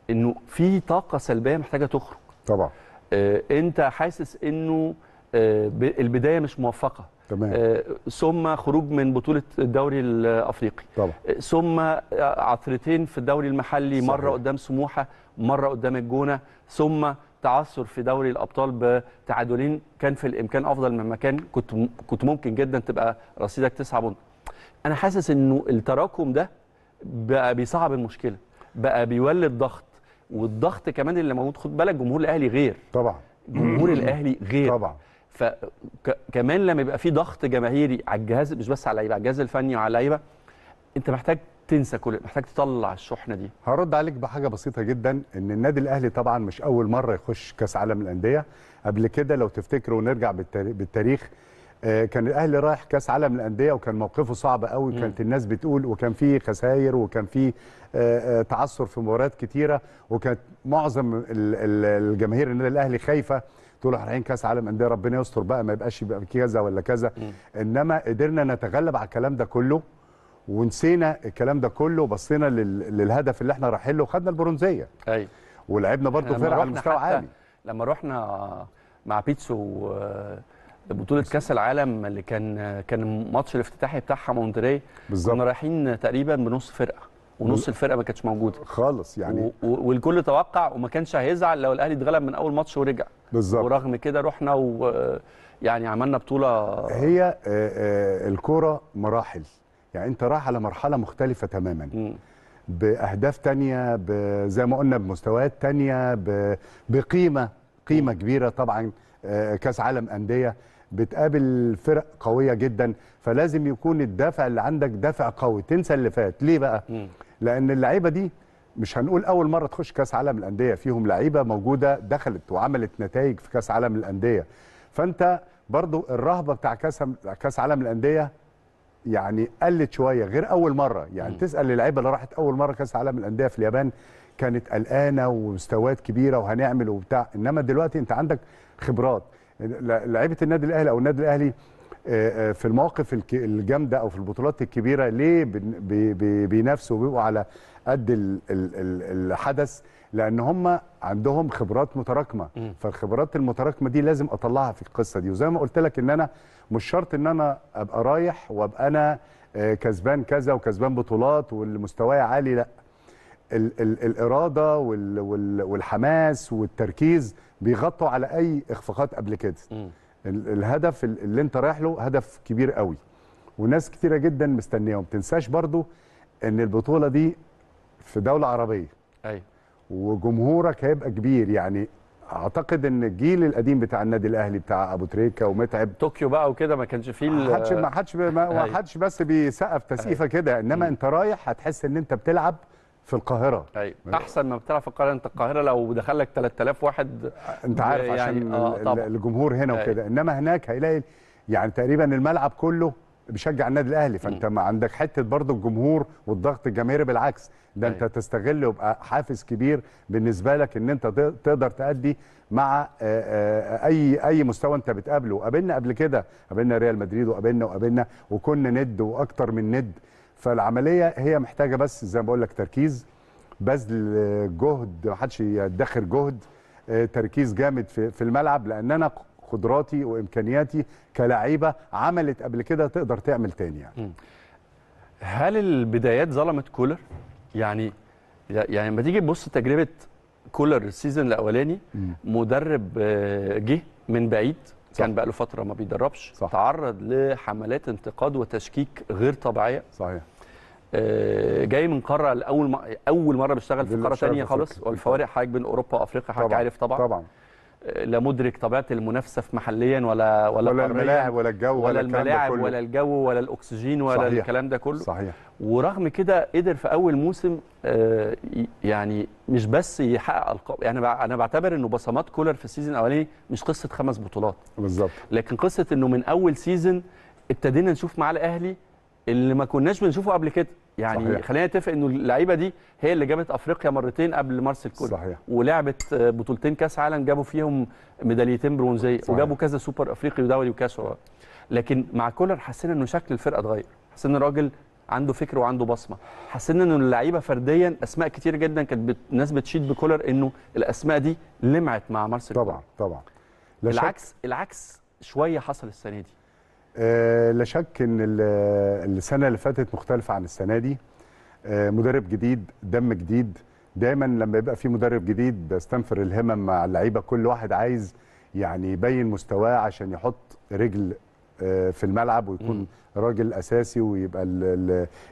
انه في طاقه سلبيه محتاجه تخرج طبعا آه، انت حاسس انه آه، البدايه مش موفقه تمام. ثم خروج من بطوله الدوري الافريقي طبعا. ثم عثرتين في الدوري المحلي صحيح. مره قدام سموحه مره قدام الجونه ثم تعثر في دوري الابطال بتعادلين كان في الامكان افضل مما كان كنت كنت ممكن جدا تبقى رصيدك تسعه بونت انا حاسس انه التراكم ده بقى بيصعب المشكله بقى بيولد ضغط والضغط كمان اللي موجود خد بالك جمهور الاهلي غير طبعا جمهور الاهلي غير طبعا فكمان لما يبقى في ضغط جماهيري على الجهاز مش بس على اللعيبه على الجهاز الفني وعلى اللعيبه انت محتاج تنسى كل محتاج تطلع الشحنه دي هرد عليك بحاجه بسيطه جدا ان النادي الاهلي طبعا مش اول مره يخش كاس عالم الانديه قبل كده لو تفتكروا ونرجع بالتاريخ آه، كان الاهلي رايح كاس عالم الانديه وكان موقفه صعب قوي كانت الناس بتقول وكان في خسائر وكان في آه، آه، تعثر في مباريات كتيره وكانت معظم الجماهير النادي الاهلي خايفه تقول رايحين كاس عالم انديه ربنا يستر بقى ما يبقاش يبقى كذا ولا كذا انما قدرنا نتغلب على الكلام ده كله ونسينا الكلام ده كله وبصينا لل... للهدف اللي احنا رايحين له وخدنا البرونزيه ايوه ولعبنا برضه فرقه على مستوى عالي لما رحنا مع بيتسو آه، بطوله كاس العالم اللي كان كان ماتش الافتتاحي بتاعها مونتري كنا رايحين تقريبا بنص فرقه ونص الفرقه ما كانتش موجوده خالص يعني والكل توقع وما كانش هيزعل لو الاهلي اتغلب من اول ماتش ورجع بالظبط ورغم كده رحنا و يعني عملنا بطوله هي آه، آه، الكوره مراحل يعني انت رايح على مرحله مختلفه تماما م. باهداف تانية زي ما قلنا بمستويات تانية بقيمه قيمه م. كبيره طبعا آه، كاس عالم انديه بتقابل فرق قويه جدا فلازم يكون الدافع اللي عندك دافع قوي تنسى اللي فات ليه بقى م. لان اللعيبه دي مش هنقول اول مره تخش كاس عالم الانديه فيهم لعيبه موجوده دخلت وعملت نتائج في كاس عالم الانديه فانت برضو الرهبه بتاع كاس كاس عالم الانديه يعني قلت شويه غير اول مره يعني م. تسال اللعيبه اللي راحت اول مره كاس عالم الانديه في اليابان كانت قلقانه ومستويات كبيره وهنعمل وبتاع انما دلوقتي انت عندك خبرات لعيبه النادي الاهلي او النادي الاهلي آه، آه، في المواقف الجامده او في البطولات الكبيره ليه بينافسوا وبيبقوا على قد الحدث لان هم عندهم خبرات متراكمه فالخبرات المتراكمه دي لازم اطلعها في القصه دي وزي ما قلت لك ان انا مش شرط ان انا ابقى رايح وابقى انا آه، كسبان كذا وكسبان بطولات والمستواي عالي لا ال ال الاراده وال وال والحماس والتركيز بيغطوا على اي اخفاقات قبل كده الهدف اللي انت رايح له هدف كبير قوي وناس كتيره جدا مستنياه وما تنساش برضو ان البطوله دي في دوله عربيه ايوه وجمهورك هيبقى كبير يعني اعتقد ان الجيل القديم بتاع النادي الاهلي بتاع ابو تريكه ومتعب طوكيو بقى وكده ما كانش فيه ما حدش ما حدش ما أيوة. حدش بس بيسقف تسقيفه أيوة. كده انما انت رايح هتحس ان انت بتلعب في القاهره ايوه احسن ما بتلعب في القاهره انت القاهره لو دخل لك 3000 واحد انت عارف يعني عشان آه الجمهور هنا وكده أيوة. انما هناك هيلاقي يعني تقريبا الملعب كله بيشجع النادي الاهلي فانت ما عندك حته برضه الجمهور والضغط الجماهيري بالعكس ده انت أيوه. تستغل يبقى حافز كبير بالنسبه لك ان انت تقدر تادي مع آه، آه، اي اي مستوى انت بتقابله قابلنا قبل كده قابلنا ريال مدريد وقابلنا وقابلنا وكنا ند واكتر من ند فالعمليه هي محتاجه بس زي ما بقول لك تركيز بذل جهد ما حدش يدخر جهد آه، تركيز جامد في الملعب لان انا قدراتي وامكانياتي كلاعيبه عملت قبل كده تقدر تعمل تاني يعني هل البدايات ظلمت كولر يعني يعني لما تيجي تبص تجربه كولر السيزون الاولاني مدرب آه، جه من بعيد صح. كان بقى له فتره ما بيدربش صح. تعرض لحملات انتقاد وتشكيك غير طبيعيه صحيح آه، جاي من قاره اول اول مره بيشتغل في قاره ثانيه خالص والفوارق حاجه بين اوروبا وافريقيا حاجه عارف طبعا طبعا لا مدرك طبيعه المنافسه في محليا ولا ولا ولا الملاعب ولا الجو ولا, ولا الملاعب ولا الجو ولا الاكسجين ولا صحيح. الكلام ده كله صحيح ورغم كده قدر في اول موسم آه، يعني مش بس يحقق القاب يعني انا بعتبر انه بصمات كولر في السيزون الاولاني مش قصه خمس بطولات بالظبط لكن قصه انه من اول سيزون ابتدينا نشوف معاه الاهلي اللي ما كناش بنشوفه قبل كده يعني صحيح. خلينا نتفق انه اللعيبه دي هي اللي جابت افريقيا مرتين قبل مارسيل كولر صحيح ولعبت بطولتين كاس عالم جابوا فيهم ميداليتين برونزيه وجابوا كذا سوبر افريقي ودوري وكاس لكن مع كولر حسينا انه شكل الفرقه اتغير حسينا الراجل عنده فكر وعنده بصمه حسينا انه اللعيبه فرديا اسماء كتير جدا كانت بت... الناس بتشيد بكولر انه الاسماء دي لمعت مع مارسيل طبعا طبعا العكس العكس شويه حصل السنه دي آه، لا شك ان السنه اللي فاتت مختلفه عن السنه دي آه، مدرب جديد دم جديد دايما لما يبقى في مدرب جديد بستنفر الهمم مع اللعيبه كل واحد عايز يعني يبين مستواه عشان يحط رجل آه، في الملعب ويكون راجل اساسي ويبقى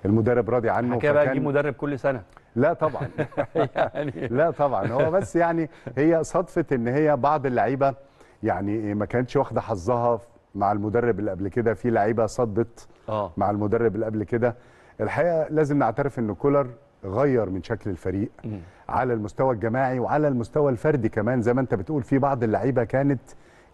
المدرب راضي عنه حكايه بقى تجيب مدرب كل سنه لا طبعا يعني, يعني لا طبعا هو بس يعني هي صدفه ان هي بعض اللعيبه يعني ما كانتش واخده حظها مع المدرب اللي قبل كده في لعيبه صدت آه. مع المدرب اللي قبل كده الحقيقه لازم نعترف ان كولر غير من شكل الفريق على المستوى الجماعي وعلى المستوى الفردي كمان زي ما انت بتقول في بعض اللعيبه كانت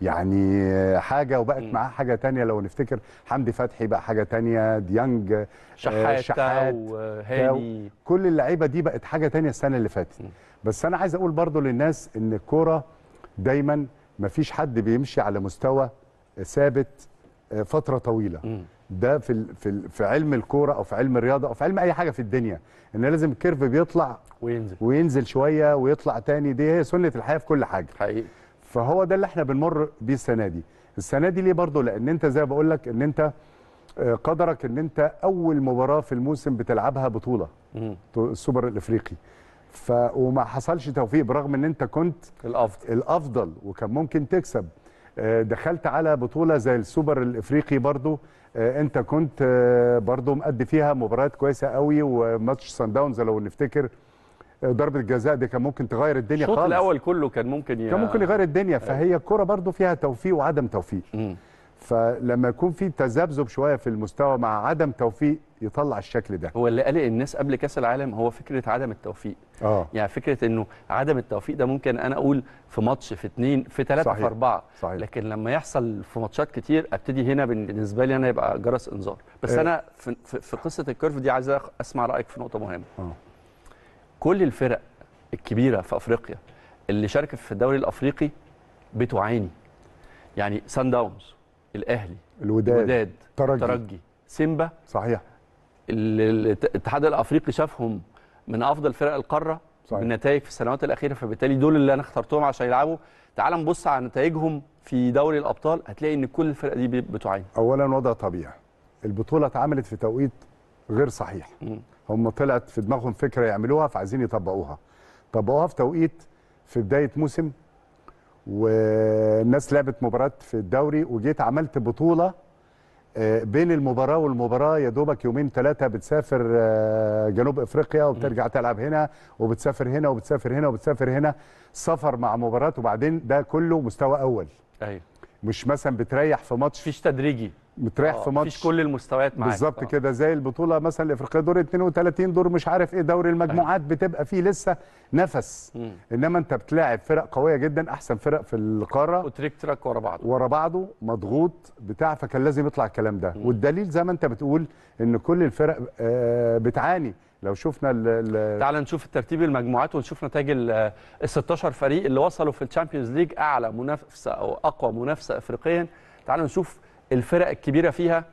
يعني حاجه وبقت معاه حاجه تانية لو نفتكر حمدي فتحي بقى حاجه تانية ديانج آه، شحات, شحات وهاني كل اللعيبه دي بقت حاجه تانية السنه اللي فاتت بس انا عايز اقول برضو للناس ان الكوره دايما مفيش حد بيمشي على مستوى ثابت آه، فتره طويله ده في في في علم الكوره او في علم الرياضه او في علم اي حاجه في الدنيا ان لازم الكيرف بيطلع وينزل وينزل شويه ويطلع تاني دي هي سنه الحياه في كل حاجه حقيقي فهو ده اللي احنا بنمر بيه السنه دي السنه دي ليه برضه لان انت زي ما بقول لك ان انت آه، قدرك ان انت اول مباراه في الموسم بتلعبها بطوله السوبر الافريقي ف وما حصلش توفيق برغم ان انت كنت الافضل الافضل وكان ممكن تكسب آه، دخلت على بطوله زي السوبر الافريقي برضو آه، انت كنت آه، برضو مأدي فيها مباريات كويسه قوي وماتش سان داونز لو نفتكر ضربه الجزاء دي كان ممكن تغير الدنيا خالص الشوط الاول كله كان ممكن ي... كان ممكن يغير الدنيا فهي الكوره برضو فيها توفيق وعدم توفيق فلما يكون في تذبذب شويه في المستوى مع عدم توفيق يطلع الشكل ده هو اللي قلق الناس قبل كاس العالم هو فكره عدم التوفيق اه يعني فكره انه عدم التوفيق ده ممكن انا اقول في ماتش في اثنين في ثلاثه في اربعه صحيح. لكن لما يحصل في ماتشات كتير ابتدي هنا بالنسبه لي انا يبقى جرس انذار بس إيه. انا في, في قصه الكيرف دي عايز اسمع رايك في نقطه مهمه آه. كل الفرق الكبيره في افريقيا اللي شاركت في الدوري الافريقي بتعاني يعني سان داونز الاهلي الوداد, الوداد ترجي, ترجي سيمبا صحيح الاتحاد الافريقي شافهم من افضل فرق القاره صحيح. بالنتائج في السنوات الاخيره فبالتالي دول اللي انا اخترتهم عشان يلعبوا تعال نبص على نتائجهم في دوري الابطال هتلاقي ان كل الفرق دي بتعاني اولا وضع طبيعي البطوله اتعملت في توقيت غير صحيح هم طلعت في دماغهم فكره يعملوها فعايزين يطبقوها طبقوها في توقيت في بدايه موسم والناس لعبت مباراه في الدوري وجيت عملت بطوله آه، بين المباراه والمباراه يا دوبك يومين ثلاثه بتسافر آه، جنوب افريقيا وبترجع تلعب هنا وبتسافر هنا وبتسافر هنا وبتسافر هنا سفر مع مباراه وبعدين ده كله مستوى اول ايوه مش مثلا بتريح في ماتش مفيش تدريجي متريح آه، في ماتش مفيش كل المستويات معاك بالظبط آه. كده زي البطوله مثلا الافريقيه دور 32 دور مش عارف ايه دوري أيوة. المجموعات بتبقى فيه لسه نفس مم. انما انت بتلاعب فرق قويه جدا احسن فرق في القاره وتريك تراك ورا بعضه ورا بعضه مضغوط بتاع فكان لازم يطلع الكلام ده مم. والدليل زي ما انت بتقول ان كل الفرق آه، بتعاني لو شفنا ال تعال نشوف ترتيب المجموعات ونشوف نتائج ال 16 فريق اللي وصلوا في الشامبيونز ليج اعلى منافسه او اقوى منافسه افريقيا تعالوا نشوف الفرق الكبيره فيها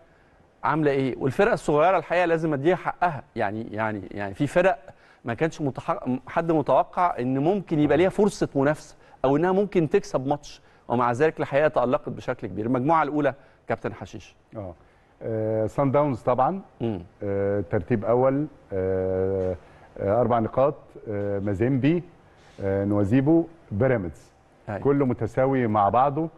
عامله ايه والفرق الصغيره الحقيقه لازم اديها حقها يعني يعني يعني في فرق ما كانش متحق... حد متوقع ان ممكن يبقى ليها فرصه منافسه او انها ممكن تكسب ماتش ومع ذلك الحقيقه تالقت بشكل كبير المجموعه الاولى كابتن حشيش اه, سان آه، داونز طبعا آه ترتيب اول آه،, آه اربع نقاط آه مازيمبي آه نوازيبو بيراميدز أيوة. كله متساوي مع بعضه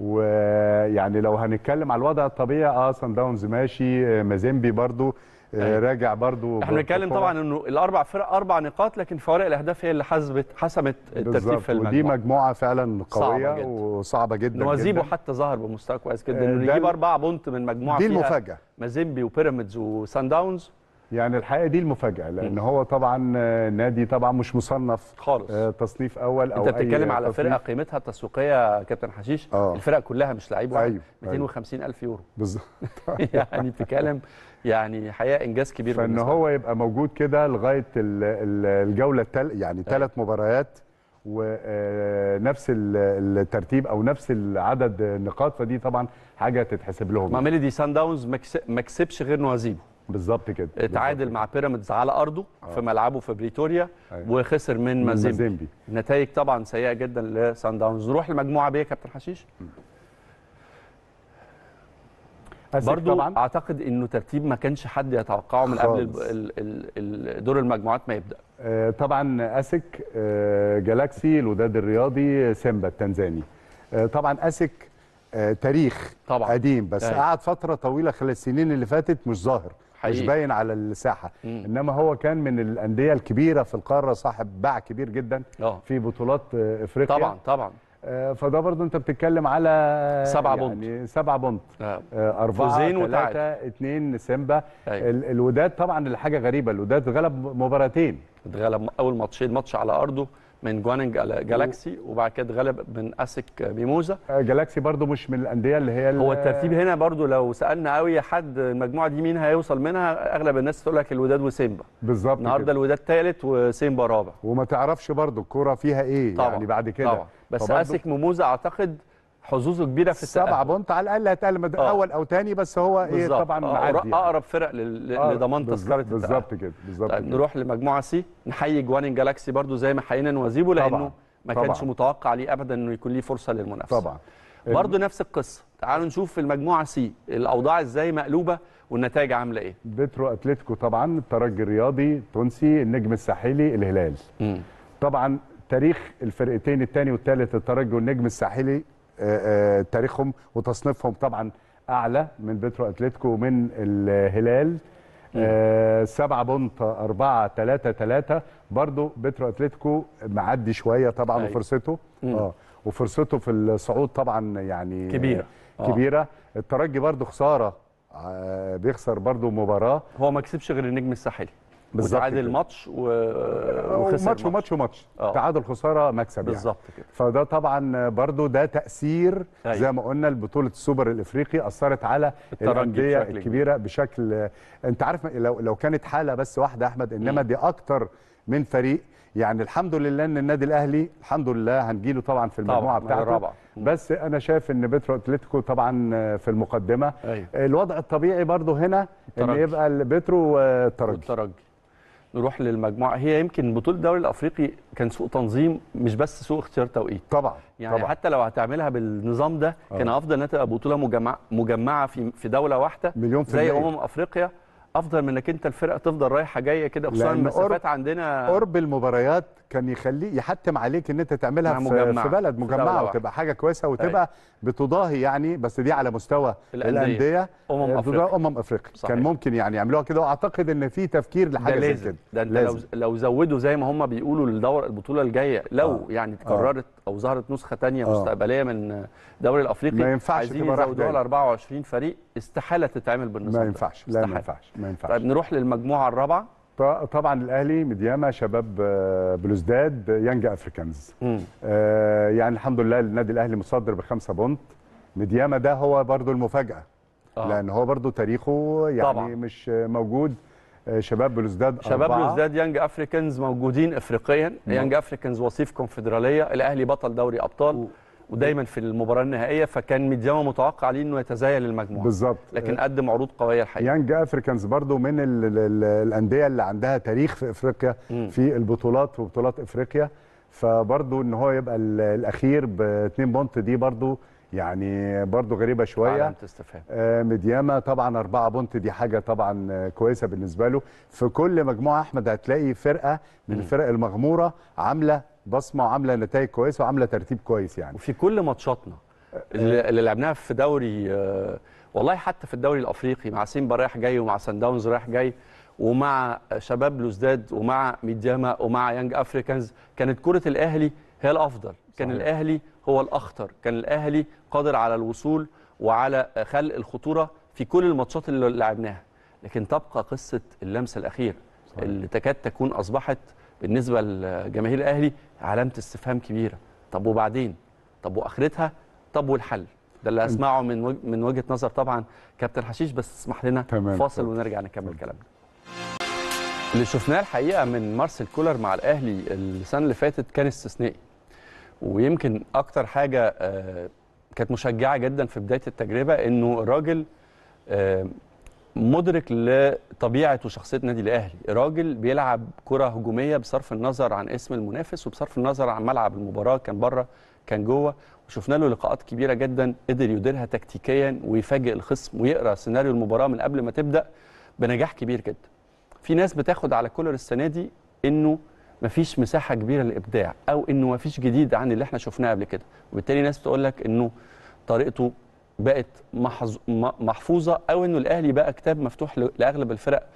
ويعني لو هنتكلم على الوضع الطبيعي اه سان داونز ماشي مازيمبي آه، برضو آه، أيوة. راجع برضو احنا بنتكلم طبعا انه الاربع فرق اربع نقاط لكن فوارق الاهداف هي اللي حسبت حسمت الترتيب في المجموعه ودي مجموعه فعلا قويه صعبة جداً. وصعبه جدا نوازيبو حتى ظهر بمستوى كويس جدا آه، انه يجيب اربع بونت من مجموعه دي المفاجاه مازيمبي وبيراميدز وسان داونز يعني الحقيقه دي المفاجاه لان هو طبعا آه، نادي طبعا مش مصنف خالص آه، تصنيف اول او انت بتتكلم على فرقه قيمتها التسويقيه كابتن حشيش آه. الفرق كلها مش لعيب واحد أيوه. 250 أيوه. الف يورو بالظبط يعني بتتكلم يعني حقيقه انجاز كبير فان هو يبقى موجود كده لغايه الجوله التل يعني ثلاث أيوه. مباريات ونفس آه، الترتيب او نفس العدد النقاط فدي طبعا حاجه تتحسب لهم ما دي سان داونز ما كسبش غير نوازيبو بالظبط كده اتعادل مع بيراميدز على ارضه آه. في ملعبه في بريتوريا آه. وخسر من مازيمبي نتائج طبعا سيئه جدا لسان داونز نروح المجموعه بيه يا كابتن حشيش برضو طبعاً. اعتقد انه ترتيب ما كانش حد يتوقعه من خالص. قبل دور المجموعات ما يبدا آه طبعا اسك آه جالاكسي الوداد الرياضي سيمبا التنزاني آه طبعا اسك آه، تاريخ طبعا. قديم بس أيوة. قعد فتره طويله خلال السنين اللي فاتت مش ظاهر حقيقي. مش باين على الساحه مم. انما هو كان من الانديه الكبيره في القاره صاحب باع كبير جدا أوه. في بطولات افريقيا طبعا طبعا آه، فده برضه انت بتتكلم على سبعة بونت يعني سبعة بونت آه. آه، فوزين وتعادل اثنين سيمبا أيوة. الوداد طبعا الحاجه غريبه الوداد غلب مباراتين اتغلب اول ماتشين ماتش على ارضه من جواننج جالاكسي وبعد كده غلب من اسك ميموزا آه، جالاكسي برضو مش من الانديه اللي هي هو الترتيب هنا برضو لو سالنا قوي حد المجموعه دي مين هيوصل منها اغلب الناس تقول لك الوداد وسيمبا بالظبط النهارده الوداد ثالث وسيمبا رابع وما تعرفش برضو الكوره فيها ايه طبعا يعني بعد كده طبعا بس اسك ميموزا اعتقد حظوظه كبيره في السبعة بونت على الاقل هيتقل آه. اول او ثاني بس هو ايه طبعا آه. معدي يعني. اقرب فرق آه، لضمان تذكره بالظبط كده بالظبط طيب، نروح لمجموعه سي نحيي جوانين جالاكسي برضو زي ما حيينا نوازيبو لانه ما كانش متوقع ليه ابدا انه يكون ليه فرصه للمنافسه طبعا برضه نفس القصه تعالوا نشوف في المجموعه سي الاوضاع ازاي مقلوبه والنتائج عامله ايه بترو اتلتيكو طبعا الترجي الرياضي تونسي النجم الساحلي الهلال م. طبعا تاريخ الفرقتين الثاني والثالث الترجي والنجم الساحلي آه، آه، تاريخهم وتصنيفهم طبعا اعلى من بترو اتلتيكو ومن الهلال آه سبعة بونت أربعة ثلاثة ثلاثة برضو بترو أتلتيكو معدي شوية طبعا أي. أيوة. وفرصته آه وفرصته في الصعود طبعا يعني كبيرة آه. كبيرة الترجي برضو خسارة آه بيخسر برضو مباراة هو ما كسبش غير النجم الساحلي بالظبط الماتش ماتش و... آه، وخسر ماتش وماتش وماتش آه. تعادل خساره مكسب يعني. بالظبط يعني. كده فده طبعا برضو ده تاثير أي. أيوه. زي ما قلنا لبطوله السوبر الافريقي اثرت على الانديه الكبيره جميل. بشكل انت عارف لو لو كانت حاله بس واحده احمد انما دي اكتر من فريق يعني الحمد لله ان النادي الاهلي الحمد لله هنجيله طبعا في المجموعه بتاعته الرابعة. بس انا شايف ان بيترو اتلتيكو طبعا في المقدمه أيوة. الوضع الطبيعي برضو هنا ان يبقى بيترو آه، والترجي الترجي. نروح للمجموعه هي يمكن بطوله الدوري الافريقي كان سوء تنظيم مش بس سوء اختيار توقيت طبعا يعني طبعا. حتى لو هتعملها بالنظام ده آه. كان افضل انها تبقى بطوله مجمعه مجمعه في في دوله واحده مليون في زي امم افريقيا افضل من انك انت الفرقه تفضل رايحه جايه كده خصوصا المسافات عندنا قرب المباريات كان يخليه يحتم عليك ان انت تعملها في, مجمع. في بلد مجمعه وتبقى حاجه كويسه وتبقى أي. بتضاهي يعني بس دي على مستوى الانديه امم آه، افريقيا امم افريقيا صحيح. كان ممكن يعني يعملوها كده واعتقد ان في تفكير لحاجه زي كده ده لازم. لو لو زودوا زي ما هم بيقولوا الدور البطوله الجايه لو آه. يعني تكررت آه. او ظهرت نسخه ثانيه آه. مستقبليه من الدوري الافريقي ما ينفعش عايزين يزودوها ل 24 فريق استحاله تتعمل بالنسبه ما ينفعش لا ما ينفعش ما ينفعش طيب نروح للمجموعه الرابعه طبعا الاهلي مدياما شباب آه، بلوزداد يانج افريكانز آه يعني الحمد لله النادي الاهلي متصدر بخمسه بونت مدياما ده هو برضو المفاجاه آه. لان هو برضو تاريخه يعني طبعا. مش موجود شباب بلوزداد شباب بلوزداد يانج افريكانز موجودين افريقيا يانج نعم. افريكانز وصيف كونفدراليه الاهلي بطل دوري ابطال و... ودايما في المباراه النهائيه فكان ميدياما متوقع عليه انه يتزايل المجموعه بالظبط لكن قدم عروض قويه الحقيقه يانج افريكانز برضو من الـ الـ الـ الانديه اللي عندها تاريخ في افريقيا م. في البطولات وبطولات افريقيا فبرضو ان هو يبقى الاخير باثنين بونت دي برضو يعني برضو غريبه شويه علامه استفهام آه، مدياما طبعا أربعة بونت دي حاجه طبعا آه، كويسه بالنسبه له في كل مجموعه احمد هتلاقي فرقه من الفرق المغموره عامله بصمه وعامله نتائج كويسه وعامله ترتيب كويس يعني وفي كل ماتشاتنا اللي آه، لعبناها في دوري والله حتى في الدوري الافريقي مع سيمبا رايح جاي ومع سان داونز رايح جاي ومع شباب لوزداد ومع ميدياما ومع يانج افريكانز كانت كره الاهلي هي الافضل كان الاهلي هو الاخطر كان الاهلي قادر على الوصول وعلى خلق الخطوره في كل الماتشات اللي لعبناها لكن تبقى قصه اللمسه الاخيره صحيح. اللي تكاد تكون اصبحت بالنسبه لجماهير الاهلي علامه استفهام كبيره طب وبعدين طب واخرتها طب والحل ده اللي اسمعه من من وجهه نظر طبعا كابتن حشيش بس اسمح لنا تمام. فاصل ونرجع نكمل كلامنا اللي شفناه الحقيقه من مارسيل كولر مع الاهلي السنه اللي فاتت كان استثنائي ويمكن اكتر حاجه آه، كانت مشجعه جدا في بدايه التجربه انه الراجل آه، مدرك لطبيعه وشخصيه النادي الاهلي، راجل بيلعب كره هجوميه بصرف النظر عن اسم المنافس وبصرف النظر عن ملعب المباراه كان بره كان جوه وشفنا له لقاءات كبيره جدا قدر يديرها تكتيكيا ويفاجئ الخصم ويقرا سيناريو المباراه من قبل ما تبدا بنجاح كبير جدا. في ناس بتاخد على كولر السنه دي انه مفيش مساحه كبيره للابداع او انه مفيش جديد عن اللي احنا شفناه قبل كده وبالتالي ناس بتقول لك انه طريقته بقت محظ... محفوظه او انه الاهلي بقى كتاب مفتوح لاغلب الفرق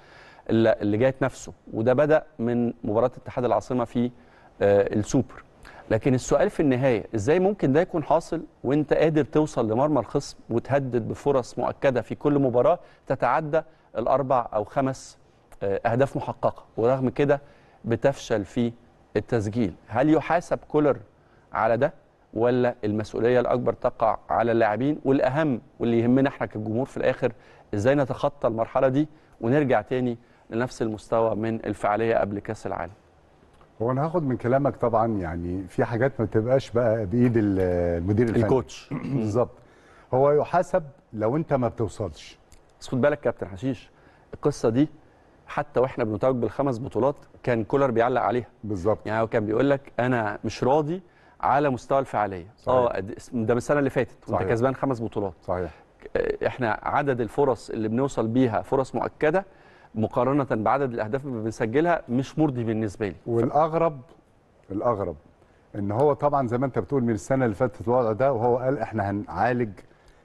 اللي جايه تنافسه وده بدا من مباراه اتحاد العاصمه في آه، السوبر لكن السؤال في النهايه ازاي ممكن ده يكون حاصل وانت قادر توصل لمرمى الخصم وتهدد بفرص مؤكده في كل مباراه تتعدى الاربع او خمس آه، اهداف محققه ورغم كده بتفشل في التسجيل هل يحاسب كولر على ده ولا المسؤوليه الاكبر تقع على اللاعبين والاهم واللي يهمنا احنا كجمهور في الاخر ازاي نتخطى المرحله دي ونرجع تاني لنفس المستوى من الفعاليه قبل كاس العالم هو انا هاخد من كلامك طبعا يعني في حاجات ما بتبقاش بقى بايد المدير الفني الكوتش بالظبط هو يحاسب لو انت ما بتوصلش بس خد بالك كابتن حشيش القصه دي حتى واحنا بنتوج بالخمس بطولات كان كولر بيعلق عليها بالظبط يعني هو كان بيقول لك انا مش راضي على مستوى الفعاليه اه ده من السنه اللي فاتت وانت كسبان خمس بطولات صحيح احنا عدد الفرص اللي بنوصل بيها فرص مؤكده مقارنه بعدد الاهداف اللي بنسجلها مش مرضي بالنسبه لي والاغرب الاغرب ان هو طبعا زي ما انت بتقول من السنه اللي فاتت الوضع ده وهو قال احنا هنعالج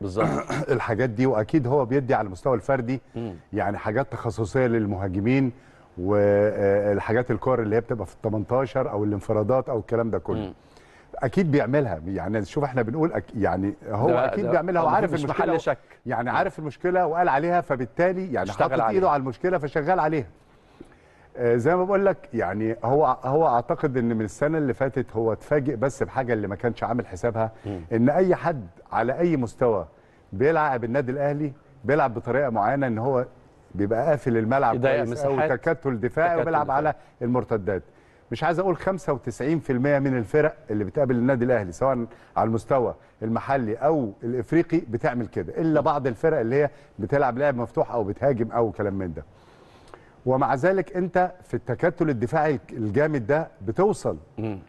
بالظبط الحاجات دي واكيد هو بيدي على المستوى الفردي مم. يعني حاجات تخصصيه للمهاجمين والحاجات آه، آه، الكور اللي هي بتبقى في ال 18 او الانفرادات او الكلام ده كله مم. اكيد بيعملها يعني شوف احنا بنقول أك... يعني هو ده اكيد ده بيعملها وعارف المشكله محل شك. يعني عارف المشكله وقال عليها فبالتالي يعني حاطط ايده على المشكله فشغال عليها آه، زي ما بقول لك يعني هو هو اعتقد ان من السنه اللي فاتت هو اتفاجئ بس بحاجه اللي ما كانش عامل حسابها ان اي حد على اي مستوى بيلعب النادي الاهلي بيلعب بطريقه معينه ان هو بيبقى قافل الملعب كويس او تكتل دفاعي وبيلعب على المرتدات مش عايز اقول 95% من الفرق اللي بتقابل النادي الاهلي سواء على المستوى المحلي او الافريقي بتعمل كده الا بعض الفرق اللي هي بتلعب لعب مفتوح او بتهاجم او كلام من ده ومع ذلك انت في التكتل الدفاعي الجامد ده بتوصل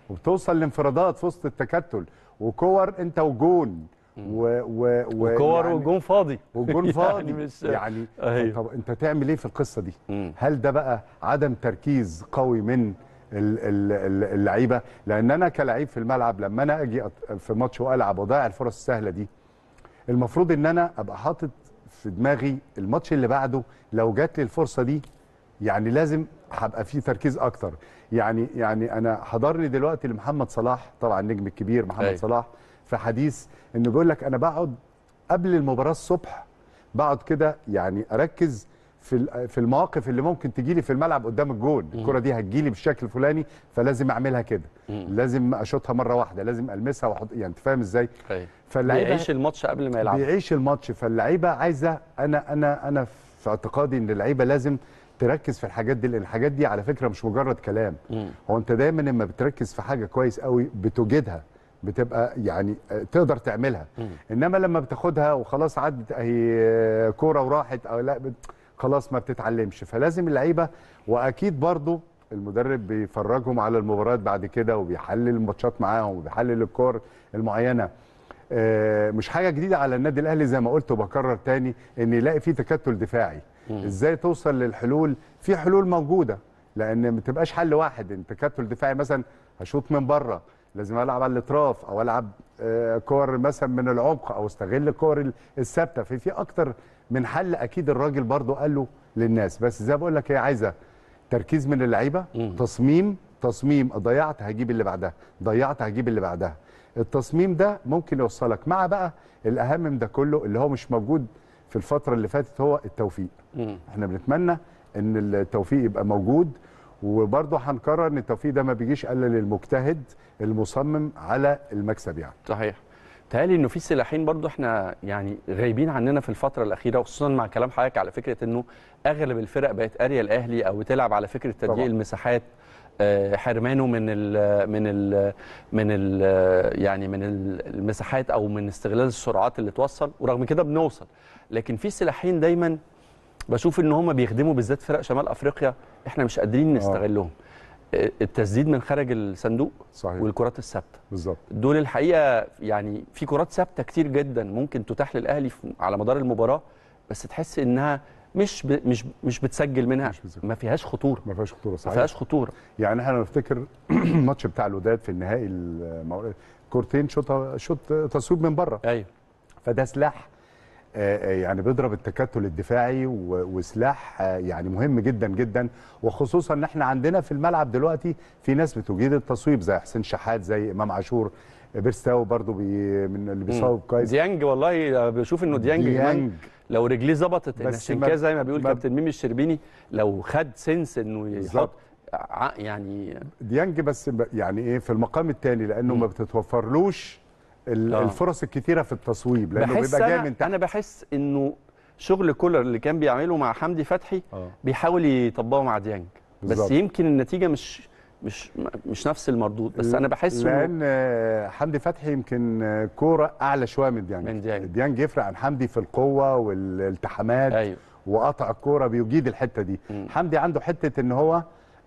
وبتوصل لانفرادات في وسط التكتل وكور انت وجون و و و وكور يعني وجون فاضي وجون يعني فاضي يعني, مش يعني, يعني أهيو. طب انت تعمل ايه في القصه دي؟ مم. هل ده بقى عدم تركيز قوي من اللعيبه؟ لان انا كلعيب في الملعب لما انا اجي في ماتش والعب واضيع الفرص السهله دي المفروض ان انا ابقى حاطط في دماغي الماتش اللي بعده لو جات لي الفرصه دي يعني لازم هبقى في تركيز اكتر يعني يعني انا حضر لي دلوقتي لمحمد صلاح طبعا النجم الكبير محمد أي. صلاح في حديث انه بيقول لك انا بقعد قبل المباراه الصبح بقعد كده يعني اركز في في المواقف اللي ممكن تجي لي في الملعب قدام الجون الكره دي هتجي لي بالشكل الفلاني فلازم اعملها كده لازم اشوطها مره واحده لازم المسها واحط يعني انت فاهم ازاي فاللعيبه بيعيش الماتش قبل ما يلعب بيعيش الماتش فاللعيبه عايزه انا انا انا في اعتقادي ان اللعيبه لازم تركز في الحاجات دي لان الحاجات دي على فكره مش مجرد كلام هو انت دايما لما بتركز في حاجه كويس قوي بتوجدها بتبقى يعني آه، تقدر تعملها مم. انما لما بتاخدها وخلاص عدت اهي آه، كوره وراحت او لا خلاص ما بتتعلمش فلازم اللعيبه واكيد برضو المدرب بيفرجهم على المباريات بعد كده وبيحلل الماتشات معاهم وبيحلل الكور المعينه آه، مش حاجه جديده على النادي الاهلي زي ما قلت وبكرر تاني ان يلاقي فيه تكتل دفاعي ازاي توصل للحلول في حلول موجوده لان ما تبقاش حل واحد انت تكتل دفاعي مثلا هشوط من بره لازم العب على الاطراف او العب آه، كور مثلا من العمق او استغل الكور الثابته في في اكتر من حل اكيد الراجل برضو قاله للناس بس زي ما بقول لك هي عايزه تركيز من اللعيبه تصميم تصميم ضيعت هجيب اللي بعدها ضيعت هجيب اللي بعدها التصميم ده ممكن يوصلك مع بقى الاهم من ده كله اللي هو مش موجود في الفتره اللي فاتت هو التوفيق مم. احنا بنتمنى ان التوفيق يبقى موجود وبرضه هنكرر ان التوفيق ده ما بيجيش الا للمجتهد المصمم على المكسب يعني صحيح تهيألي انه في سلاحين برضه احنا يعني غايبين عننا في الفتره الاخيره وخصوصا مع كلام حضرتك على فكره انه اغلب الفرق بقت قاريه الاهلي او تلعب على فكره تضييق المساحات آه، حرمانه من الـ من الـ من الـ يعني من المساحات او من استغلال السرعات اللي توصل ورغم كده بنوصل لكن في سلاحين دايما بشوف ان هم بيخدموا بالذات فرق شمال افريقيا احنا مش قادرين آه. نستغلهم آه. التسديد من خارج الصندوق صحيح. والكرات الثابته بالظبط دول الحقيقه يعني في كرات ثابته كتير جدا ممكن تتاح للاهلي على مدار المباراه بس تحس انها مش ب... مش مش بتسجل منها مش بتسجل. ما فيهاش خطوره ما فيهاش خطوره صحيح ما فيهاش خطوره يعني احنا نفتكر الماتش بتاع الوداد في النهائي المو... كورتين شوط شوط تصويب من بره ايوه فده سلاح آه، آه، يعني بيضرب التكتل الدفاعي وسلاح آه، يعني مهم جدا جدا وخصوصا ان احنا عندنا في الملعب دلوقتي في ناس بتجيد التصويب زي حسين شحات زي امام عاشور بيرستاو برضو بي من اللي بيصوب كويس ديانج والله بشوف انه ديانج, ديانج لو رجليه ظبطت كده زي ما بيقول كابتن ميمي الشربيني لو خد سنس انه يحط يعني ديانج بس يعني ايه في المقام الثاني لانه ما بتتوفرلوش آه. الفرص الكتيره في التصويب لانه بيبقى جاي من تحت انا بحس انه شغل كولر اللي كان بيعمله مع حمدي فتحي أوه. بيحاول يطبقه مع ديانج بالزبط. بس يمكن النتيجه مش مش مش نفس المردود بس انا بحس لان و... حمدي فتحي يمكن كوره اعلى شويه من ديانج من ديانج, ديانج يفرق عن حمدي في القوه والالتحامات أيوه. وقطع الكوره بيجيد الحته دي م. حمدي عنده حته ان هو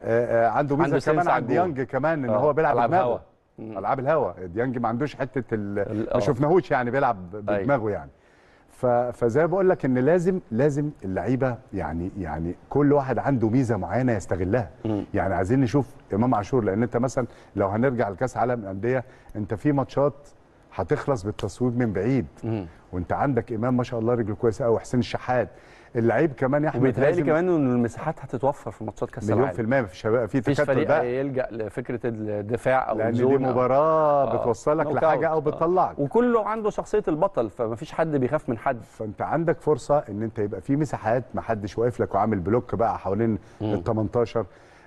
آه، آه، عنده ميزه عنده كمان عن ديانج كمان ان هو بيلعب دماغه العاب الهوا ديانج ما عندوش حته ال... ما شفناهوش يعني بيلعب أيوه. بدماغه يعني ف... فزي ما بقول لك ان لازم لازم اللعيبه يعني يعني كل واحد عنده ميزه معينه يستغلها يعني عايزين نشوف امام عاشور لان انت مثلا لو هنرجع لكاس عالم الانديه انت في ماتشات هتخلص بالتصويب من بعيد وانت عندك امام ما شاء الله رجله كويسه قوي حسين الشحات اللعيب كمان يا احمد لازم كمان ان المساحات هتتوفر في ماتشات كاس العالم مليون في المية مفيش هيبقى في تكتل بقى يلجأ لفكرة الدفاع او لأن دي مباراة أو آه. بتوصلك لحاجة او بتطلعك آه. وكله عنده شخصية البطل فمفيش حد بيخاف من حد فانت عندك فرصة ان انت يبقى في مساحات محدش واقف لك وعامل بلوك بقى حوالين ال 18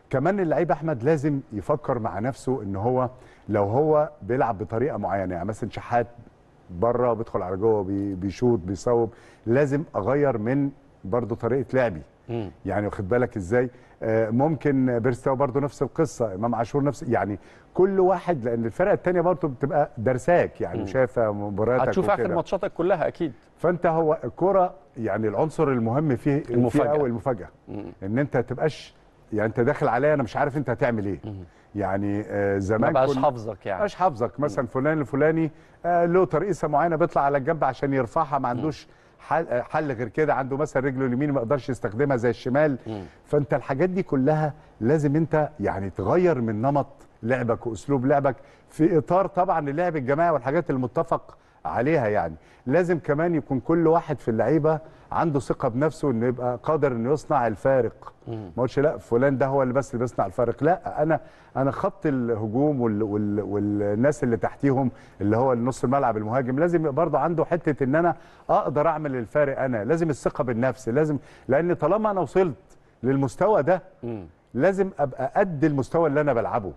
كمان اللعيب احمد لازم يفكر مع نفسه ان هو لو هو بيلعب بطريقه معينه يعني مثلا شحات بره بيدخل على جوه بيشوط بيصوب لازم اغير من برضو طريقه لعبي مم. يعني واخد بالك ازاي آه، ممكن بيرستاو برضو نفس القصه امام عاشور نفس يعني كل واحد لان الفرقه الثانيه برضو بتبقى درساك يعني شايفه مبارياتك هتشوف اخر ماتشاتك كلها اكيد فانت هو الكوره يعني العنصر المهم فيه المفاجاه فيه المفاجاه ان انت ما تبقاش يعني انت داخل عليا انا مش عارف انت هتعمل ايه مم. يعني آه، زمان ما بقاش حافظك يعني بقاش حافظك مثلا فلان الفلاني آه، له ترقيصه معينه بيطلع على الجنب عشان يرفعها ما عندوش حل, غير كده عنده مثلا رجله اليمين ما يقدرش يستخدمها زي الشمال م. فانت الحاجات دي كلها لازم انت يعني تغير من نمط لعبك واسلوب لعبك في اطار طبعا اللعب الجماعي والحاجات المتفق عليها يعني لازم كمان يكون كل واحد في اللعيبه عنده ثقه بنفسه انه يبقى قادر انه يصنع الفارق ما قلتش لا فلان ده هو اللي بس اللي بيصنع الفارق لا انا انا خط الهجوم وال وال والناس اللي تحتيهم اللي هو نص الملعب المهاجم لازم برضه عنده حته ان انا اقدر اعمل الفارق انا لازم الثقه بالنفس لازم لان طالما انا وصلت للمستوى ده لازم ابقى قد المستوى اللي انا بلعبه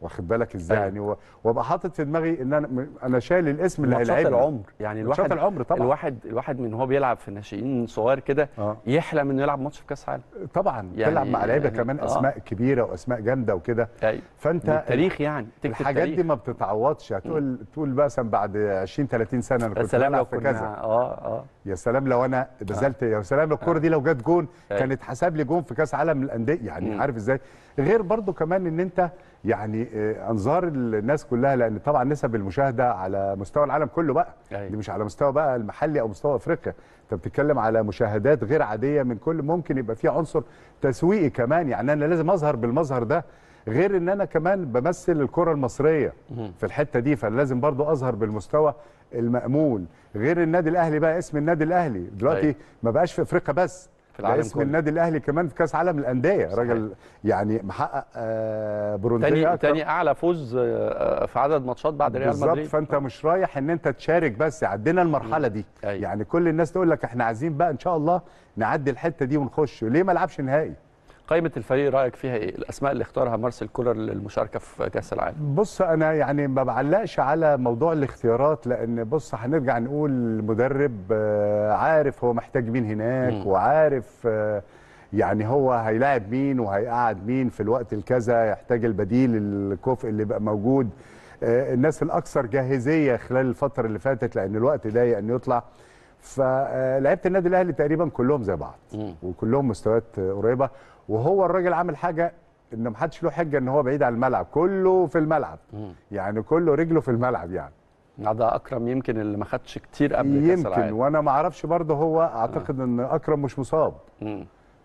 واخد بالك ازاي أيوة. يعني وابقى حاطط في دماغي ان انا انا شايل الاسم اللي هيلعبه العمر يعني الواحد العمر طبعا الواحد الواحد من هو بيلعب في الناشئين صغير كده آه. يحلم انه يلعب ماتش في كاس عالم طبعا يعني تلعب مع لعيبه يعني كمان آه. اسماء كبيره واسماء جامده وكده أيوة. فانت التاريخ يعني الحاجات التاريخ. دي ما بتتعوضش هتقول يعني تقول مثلا بعد 20 30 سنه انا كنت بلعب في كذا اه اه يا سلام لو انا بذلت آه. يا سلام الكوره دي آه. لو جت جون آه. كانت حساب لي جون في كاس عالم الانديه يعني عارف ازاي غير برضو كمان ان انت يعني انظار الناس كلها لان طبعا نسب المشاهده على مستوى العالم كله بقى دي مش على مستوى بقى المحلي او مستوى افريقيا انت بتتكلم على مشاهدات غير عاديه من كل ممكن يبقى في عنصر تسويقي كمان يعني انا لازم اظهر بالمظهر ده غير ان انا كمان بمثل الكره المصريه في الحته دي فلازم برضو اظهر بالمستوى المأمول غير النادي الاهلي بقى اسم النادي الاهلي دلوقتي أيه. ما بقاش في افريقيا بس في العالم اسم كله. النادي الاهلي كمان في كاس عالم الانديه راجل يعني محقق آه، برونزيه تاني, تاني اعلى فوز آه، آه، في عدد ماتشات بعد ريال مدريد بالظبط فانت مش رايح ان انت تشارك بس عدينا المرحله دي أيه. يعني كل الناس تقول لك احنا عايزين بقى ان شاء الله نعدي الحته دي ونخش ليه ما لعبش نهائي قائمه الفريق رايك فيها ايه الاسماء اللي اختارها مارسيل كولر للمشاركه في كاس العالم بص انا يعني ما بعلقش على موضوع الاختيارات لان بص هنرجع نقول المدرب آه، عارف هو محتاج مين هناك مم. وعارف آه، يعني هو هيلاعب مين وهيقعد مين في الوقت الكذا يحتاج البديل الكفء اللي بقى موجود آه، الناس الاكثر جاهزيه خلال الفتره اللي فاتت لان الوقت ضايق ان يطلع فلعيبه النادي الاهلي تقريبا كلهم زي بعض وكلهم مستويات قريبه وهو الراجل عامل حاجه ان محدش له حجه ان هو بعيد عن الملعب كله في الملعب يعني كله رجله في الملعب يعني ده اكرم يمكن اللي ما خدش كتير قبل يمكن وانا ما اعرفش برضه هو اعتقد ان اكرم مش مصاب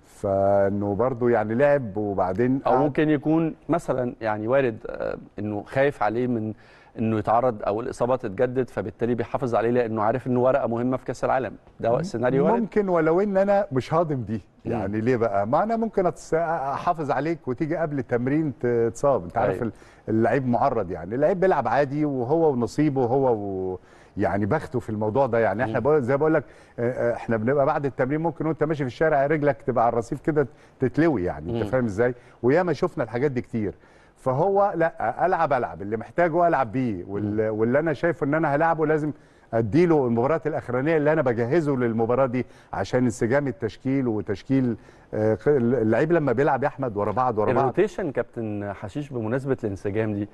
فانه برضه يعني لعب وبعدين او ممكن يكون مثلا يعني وارد آه، انه خايف عليه من انه يتعرض او الاصابه تتجدد فبالتالي بيحافظ عليه لانه عارف انه ورقه مهمه في كاس العالم ده سيناريو وارد ممكن ولو ان انا مش هاضم دي يعني ليه بقى؟ ما انا ممكن احافظ عليك وتيجي قبل التمرين تتصاب انت عارف أيوه. اللعيب معرض يعني اللعيب بيلعب عادي وهو ونصيبه هو و... يعني بخته في الموضوع ده يعني احنا بقول زي بقول لك احنا بنبقى بعد التمرين ممكن وانت ماشي في الشارع رجلك تبقى على الرصيف كده تتلوي يعني انت فاهم ازاي وياما شفنا الحاجات دي كتير فهو لا العب العب اللي محتاجه العب بيه واللي انا شايفه ان انا هلعبه لازم اديله المباريات الاخرانيه اللي انا بجهزه للمباراه دي عشان انسجام التشكيل وتشكيل آه، اللعيب لما بيلعب يا احمد ورا بعض ورا بعض الروتيشن كابتن حشيش بمناسبه الانسجام دي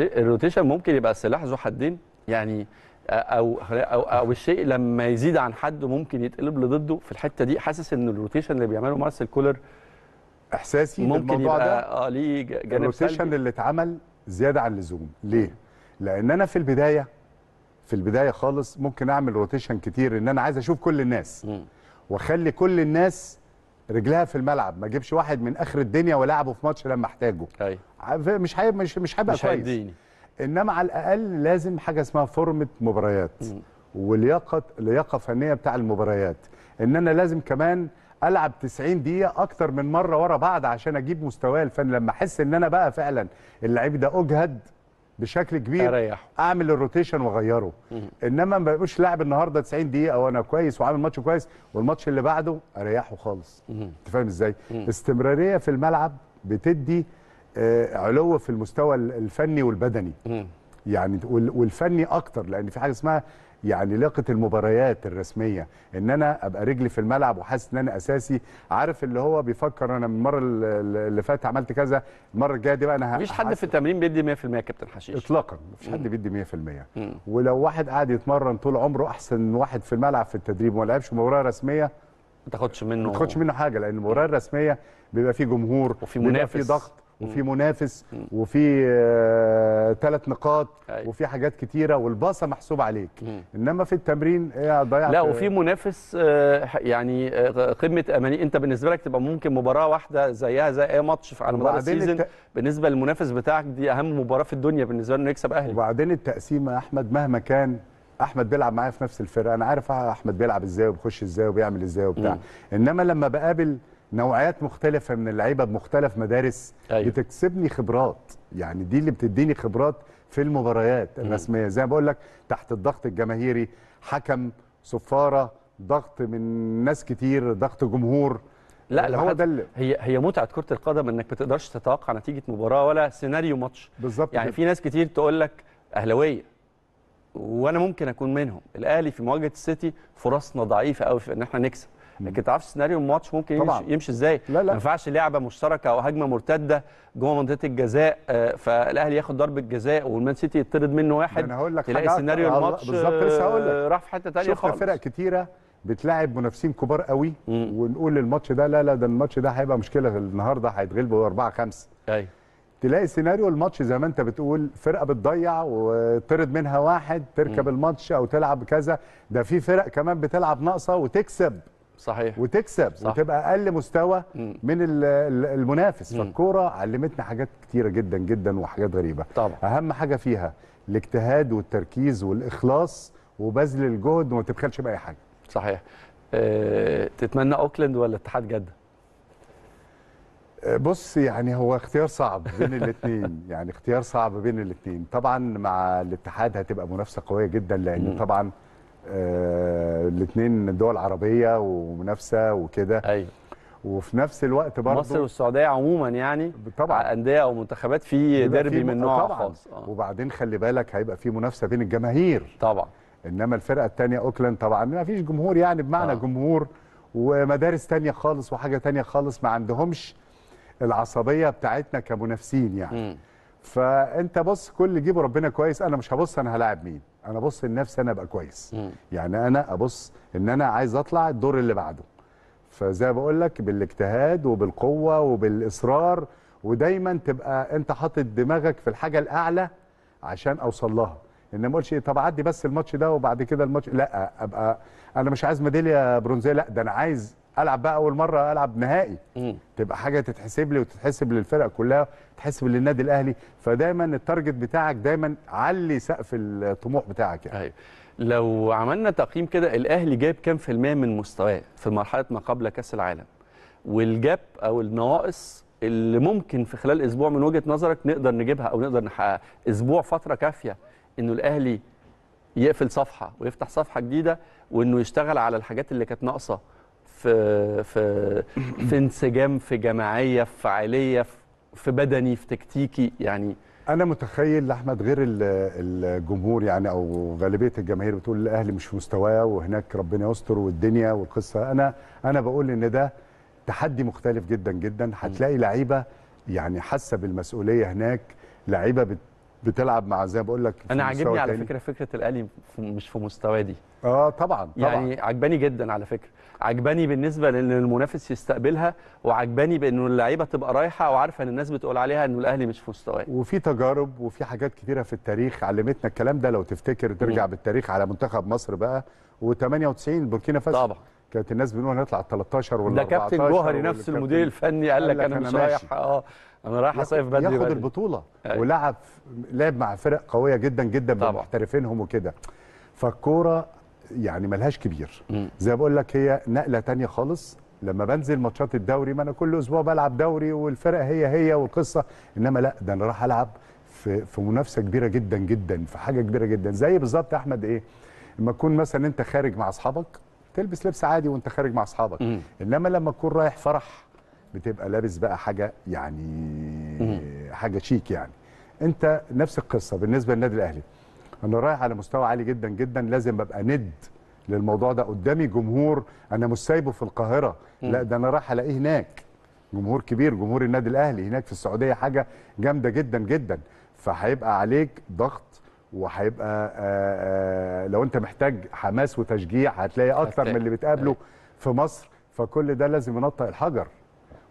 الروتيشن ممكن يبقى سلاح ذو حدين يعني آه، او او او الشيء لما يزيد عن حد ممكن يتقلب لضده في الحته دي حاسس ان الروتيشن اللي بيعمله مارسيل كولر احساسي ممكن يبقى اه ليه جانب الروتيشن اللي اتعمل زياده عن اللزوم ليه لان انا في البدايه في البدايه خالص ممكن اعمل روتيشن كتير ان انا عايز اشوف كل الناس واخلي كل الناس رجلها في الملعب ما اجيبش واحد من اخر الدنيا ولاعبه في ماتش لما احتاجه أيوة. مش هيبقى مش مش هيبقى كويس هيديني. انما على الاقل لازم حاجه اسمها فورمه مباريات ولياقه لياقه فنيه بتاع المباريات ان انا لازم كمان العب 90 دقيقه اكتر من مره ورا بعض عشان اجيب مستواي الفني لما احس ان انا بقى فعلا اللعيب ده اجهد بشكل كبير أريح. اعمل الروتيشن واغيره انما ما بقوش لاعب النهارده 90 دقيقه وانا كويس وعامل ماتش كويس والماتش اللي بعده اريحه خالص انت فاهم ازاي استمراريه في الملعب بتدي آه، علو في المستوى الفني والبدني يعني والفني اكتر لان في حاجه اسمها يعني لياقه المباريات الرسميه ان انا ابقى رجلي في الملعب وحاسس ان انا اساسي عارف اللي هو بيفكر انا من المره اللي فاتت عملت كذا المره الجايه دي بقى انا مفيش حد في التمرين بيدي 100% يا كابتن حشيش اطلاقا مفيش حد بيدي 100% ولو واحد قاعد يتمرن طول عمره احسن واحد في الملعب في التدريب وما لعبش مباراه رسميه ما تاخدش منه ما تاخدش منه حاجه لان المباراه الرسميه بيبقى فيه جمهور وفي منافس بيبقى فيه ضغط وفي منافس وفي ثلاث آه، نقاط أيوة. وفي حاجات كتيره والباصه محسوبه عليك انما في التمرين إيه، ضيعت لا وفي منافس آه، يعني آه، قمه اماني انت بالنسبه لك تبقى ممكن مباراه واحده زيها زي اي ماتش على مدار السيزون بالنسبه للمنافس بتاعك دي اهم مباراه في الدنيا بالنسبه له انه يكسب اهلي وبعدين التقسيم يا احمد مهما كان احمد بيلعب معايا في نفس الفرقه انا عارف احمد بيلعب ازاي وبيخش ازاي وبيعمل ازاي وبتاع انما لما بقابل نوعيات مختلفه من اللعيبه بمختلف مدارس أيوة. بتكسبني خبرات يعني دي اللي بتديني خبرات في المباريات الرسميه زي ما بقول لك تحت الضغط الجماهيري حكم صفاره ضغط من ناس كتير ضغط جمهور لا لو هو ده اللي هي هي متعه كره القدم انك ما تقدرش تتوقع نتيجه مباراه ولا سيناريو ماتش بالظبط يعني في ناس كتير تقول لك اهلاويه وانا ممكن اكون منهم الاهلي في مواجهه السيتي فرصنا ضعيفه قوي في ان احنا نكسب لكن تعرفش سيناريو الماتش ممكن طبعًا. يمشي, يمشي ازاي لا لا. ما ينفعش لعبه مشتركه او هجمه مرتده جوه منطقه الجزاء آه، فالاهلي ياخد ضربه جزاء والمان سيتي يطرد منه واحد انا هقول لك تلاقي سيناريو آه، الماتش بالظبط لسه هقول لك آه، راح في حته ثانيه خالص فرق كتيره بتلاعب منافسين كبار قوي مم. ونقول الماتش ده لا لا ده الماتش ده هيبقى مشكله النهارده هيتغلبوا 4 5 ايوه تلاقي سيناريو الماتش زي ما انت بتقول فرقه بتضيع وطرد منها واحد تركب م. الماتش او تلعب كذا ده في فرق كمان بتلعب ناقصه وتكسب صحيح وتكسب صح. وتبقى اقل مستوى م. من المنافس فالكوره علمتنا حاجات كتيره جدا جدا وحاجات غريبه طبعا. اهم حاجه فيها الاجتهاد والتركيز والاخلاص وبذل الجهد وما تبخلش باي حاجه صحيح أه تتمنى اوكلاند ولا اتحاد جده آه، بص يعني هو اختيار صعب بين الاثنين يعني اختيار صعب بين الاثنين طبعا مع الاتحاد هتبقى منافسه قويه جدا لان طبعا آه، الاثنين دول عربيه ومنافسه وكده ايوه وفي نفس الوقت برضه مصر والسعوديه عموما يعني طبعا انديه او منتخبات في ديربي من نوع طبعًا. خاص آه. وبعدين خلي بالك هيبقى في منافسه بين الجماهير طبعا انما الفرقه الثانيه اوكلاند طبعا ما فيش جمهور يعني بمعنى آه. جمهور ومدارس ثانيه خالص وحاجه ثانيه خالص ما عندهمش العصبيه بتاعتنا كمنافسين يعني م. فانت بص كل جيب ربنا كويس انا مش هبص انا هلاعب مين انا ابص لنفسي انا ابقى كويس يعني انا ابص ان انا عايز اطلع الدور اللي بعده فزي ما بقول لك بالاجتهاد وبالقوه وبالاصرار ودايما تبقى انت حاطط دماغك في الحاجه الاعلى عشان اوصل لها ان ما اقولش طب اعدي بس الماتش ده وبعد كده الماتش لا ابقى انا مش عايز ميداليه برونزيه لا ده انا عايز العب بقى اول مره العب نهائي مم. تبقى حاجه تتحسب لي وتتحسب للفرق كلها تحسب للنادي الاهلي فدايما التارجت بتاعك دايما علي سقف الطموح بتاعك يعني أيوة. لو عملنا تقييم كده الاهلي جاب كام في الميه من مستواه في مرحله ما قبل كاس العالم والجاب او النواقص اللي ممكن في خلال اسبوع من وجهه نظرك نقدر نجيبها او نقدر نحققها اسبوع فتره كافيه انه الاهلي يقفل صفحه ويفتح صفحه جديده وانه يشتغل على الحاجات اللي كانت ناقصه في في في انسجام في جماعيه في فعاليه في بدني في تكتيكي يعني انا متخيل لاحمد غير الجمهور يعني او غالبيه الجماهير بتقول الاهلي مش في مستواه وهناك ربنا يستر والدنيا والقصه انا انا بقول ان ده تحدي مختلف جدا جدا هتلاقي لعيبه يعني حاسه بالمسؤوليه هناك لعيبه بت بتلعب مع زي ما بقول لك انا عاجبني على فكره فكره الاهلي مش في مستواه دي اه طبعا, طبعا يعني عجباني جدا على فكره عجباني بالنسبه لان المنافس يستقبلها وعجباني بانه اللعيبه تبقى رايحه وعارفه ان الناس بتقول عليها انه الاهلي مش في مستواه وفي تجارب وفي حاجات كثيره في التاريخ علمتنا الكلام ده لو تفتكر ترجع مم. بالتاريخ على منتخب مصر بقى و98 بوركينا فاسو طبعا كانت الناس بنقول هنطلع 13 ولا 14 ده كابتن جوهري نفس المدير الفني قال لك انا مش رايح اه انا رايح اصيف بدري ياخد بدري. البطوله أي. أيوة. ولعب لعب مع فرق قويه جدا جدا بمحترفينهم وكده فالكوره يعني ملهاش كبير زي بقول لك هي نقله تانية خالص لما بنزل ماتشات الدوري ما انا كل اسبوع بلعب دوري والفرق هي هي والقصه انما لا ده انا راح العب في في منافسه كبيره جدا جدا في حاجه كبيره جدا زي بالظبط يا احمد ايه لما تكون مثلا انت خارج مع اصحابك تلبس لبس عادي وانت خارج مع اصحابك انما لما تكون رايح فرح بتبقى لابس بقى حاجه يعني حاجه شيك يعني انت نفس القصه بالنسبه للنادي الاهلي انا رايح على مستوى عالي جدا جدا لازم ابقى ند للموضوع ده قدامي جمهور انا مش سايبه في القاهره م. لا ده انا رايح الاقيه هناك جمهور كبير جمهور النادي الاهلي هناك في السعوديه حاجه جامده جدا جدا فهيبقى عليك ضغط وهيبقى آه، آه، لو انت محتاج حماس وتشجيع هتلاقي اكتر من اللي بتقابله أيوة. في مصر فكل ده لازم ينطق الحجر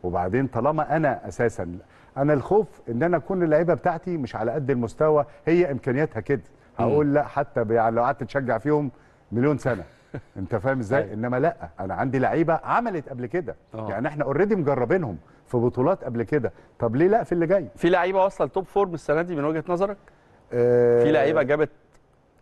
وبعدين طالما انا اساسا انا الخوف ان انا اكون اللعيبه بتاعتي مش على قد المستوى هي امكانياتها كده هقول لا حتى يعني لو قعدت تشجع فيهم مليون سنه انت فاهم ازاي أيوة. انما لا انا عندي لعيبه عملت قبل كده آه. يعني احنا اوريدي مجربينهم في بطولات قبل كده طب ليه لا في اللي جاي في لعيبه وصل توب فورم السنه دي من وجهه نظرك آه، في لعيبه جابت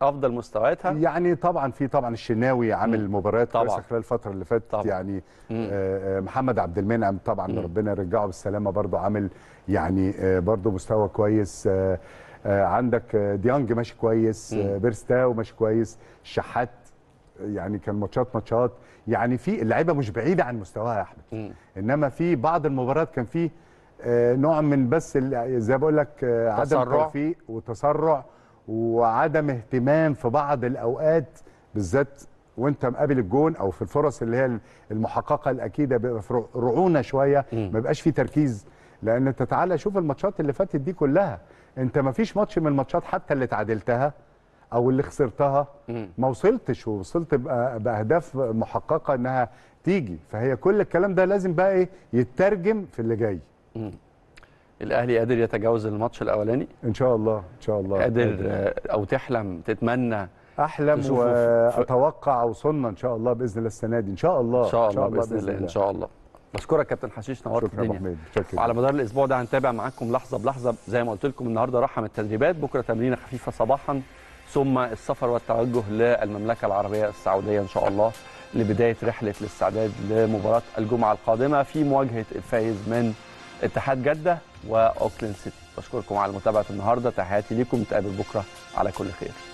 افضل مستوياتها يعني طبعا في طبعا الشناوي عامل مباريات كويسه خلال الفتره اللي فاتت يعني آه، محمد عبد المنعم طبعا مم. ربنا يرجعه بالسلامه برضه عامل يعني آه برضه مستوى كويس آه، عندك آه، ديانج ماشي كويس آه، بيرستاو ماشي كويس الشحات يعني كان ماتشات ماتشات يعني في اللعيبه مش بعيده عن مستواها يا احمد انما في بعض المباريات كان في نوع من بس زي بقول لك عدم توفيق وتسرع وعدم اهتمام في بعض الاوقات بالذات وانت مقابل الجون او في الفرص اللي هي المحققه الاكيده بيبقى في رعونه شويه ما بيبقاش في تركيز لان انت تعالى شوف الماتشات اللي فاتت دي كلها انت ما فيش ماتش من الماتشات حتى اللي تعادلتها او اللي خسرتها ما وصلتش ووصلت باهداف محققه انها تيجي فهي كل الكلام ده لازم بقى ايه يترجم في اللي جاي الاهلي قادر يتجاوز الماتش الاولاني ان شاء الله ان شاء الله قادر آه، او تحلم تتمنى احلم واتوقع وصلنا ان شاء الله باذن الله السنه دي ان شاء الله ان شاء الله, إن شاء الله بإذن, الله. ان شاء الله بشكرك كابتن حشيش نورت الدنيا على مدار الاسبوع ده هنتابع معاكم لحظه بلحظه زي ما قلت لكم النهارده راحه من التدريبات بكره تمرينه خفيفه صباحا ثم السفر والتوجه للمملكه العربيه السعوديه ان شاء الله لبدايه رحله الاستعداد لمباراه الجمعه القادمه في مواجهه الفايز من اتحاد جده واوكلاند سيتي بشكركم على متابعه النهارده تحياتي ليكم نتقابل بكره على كل خير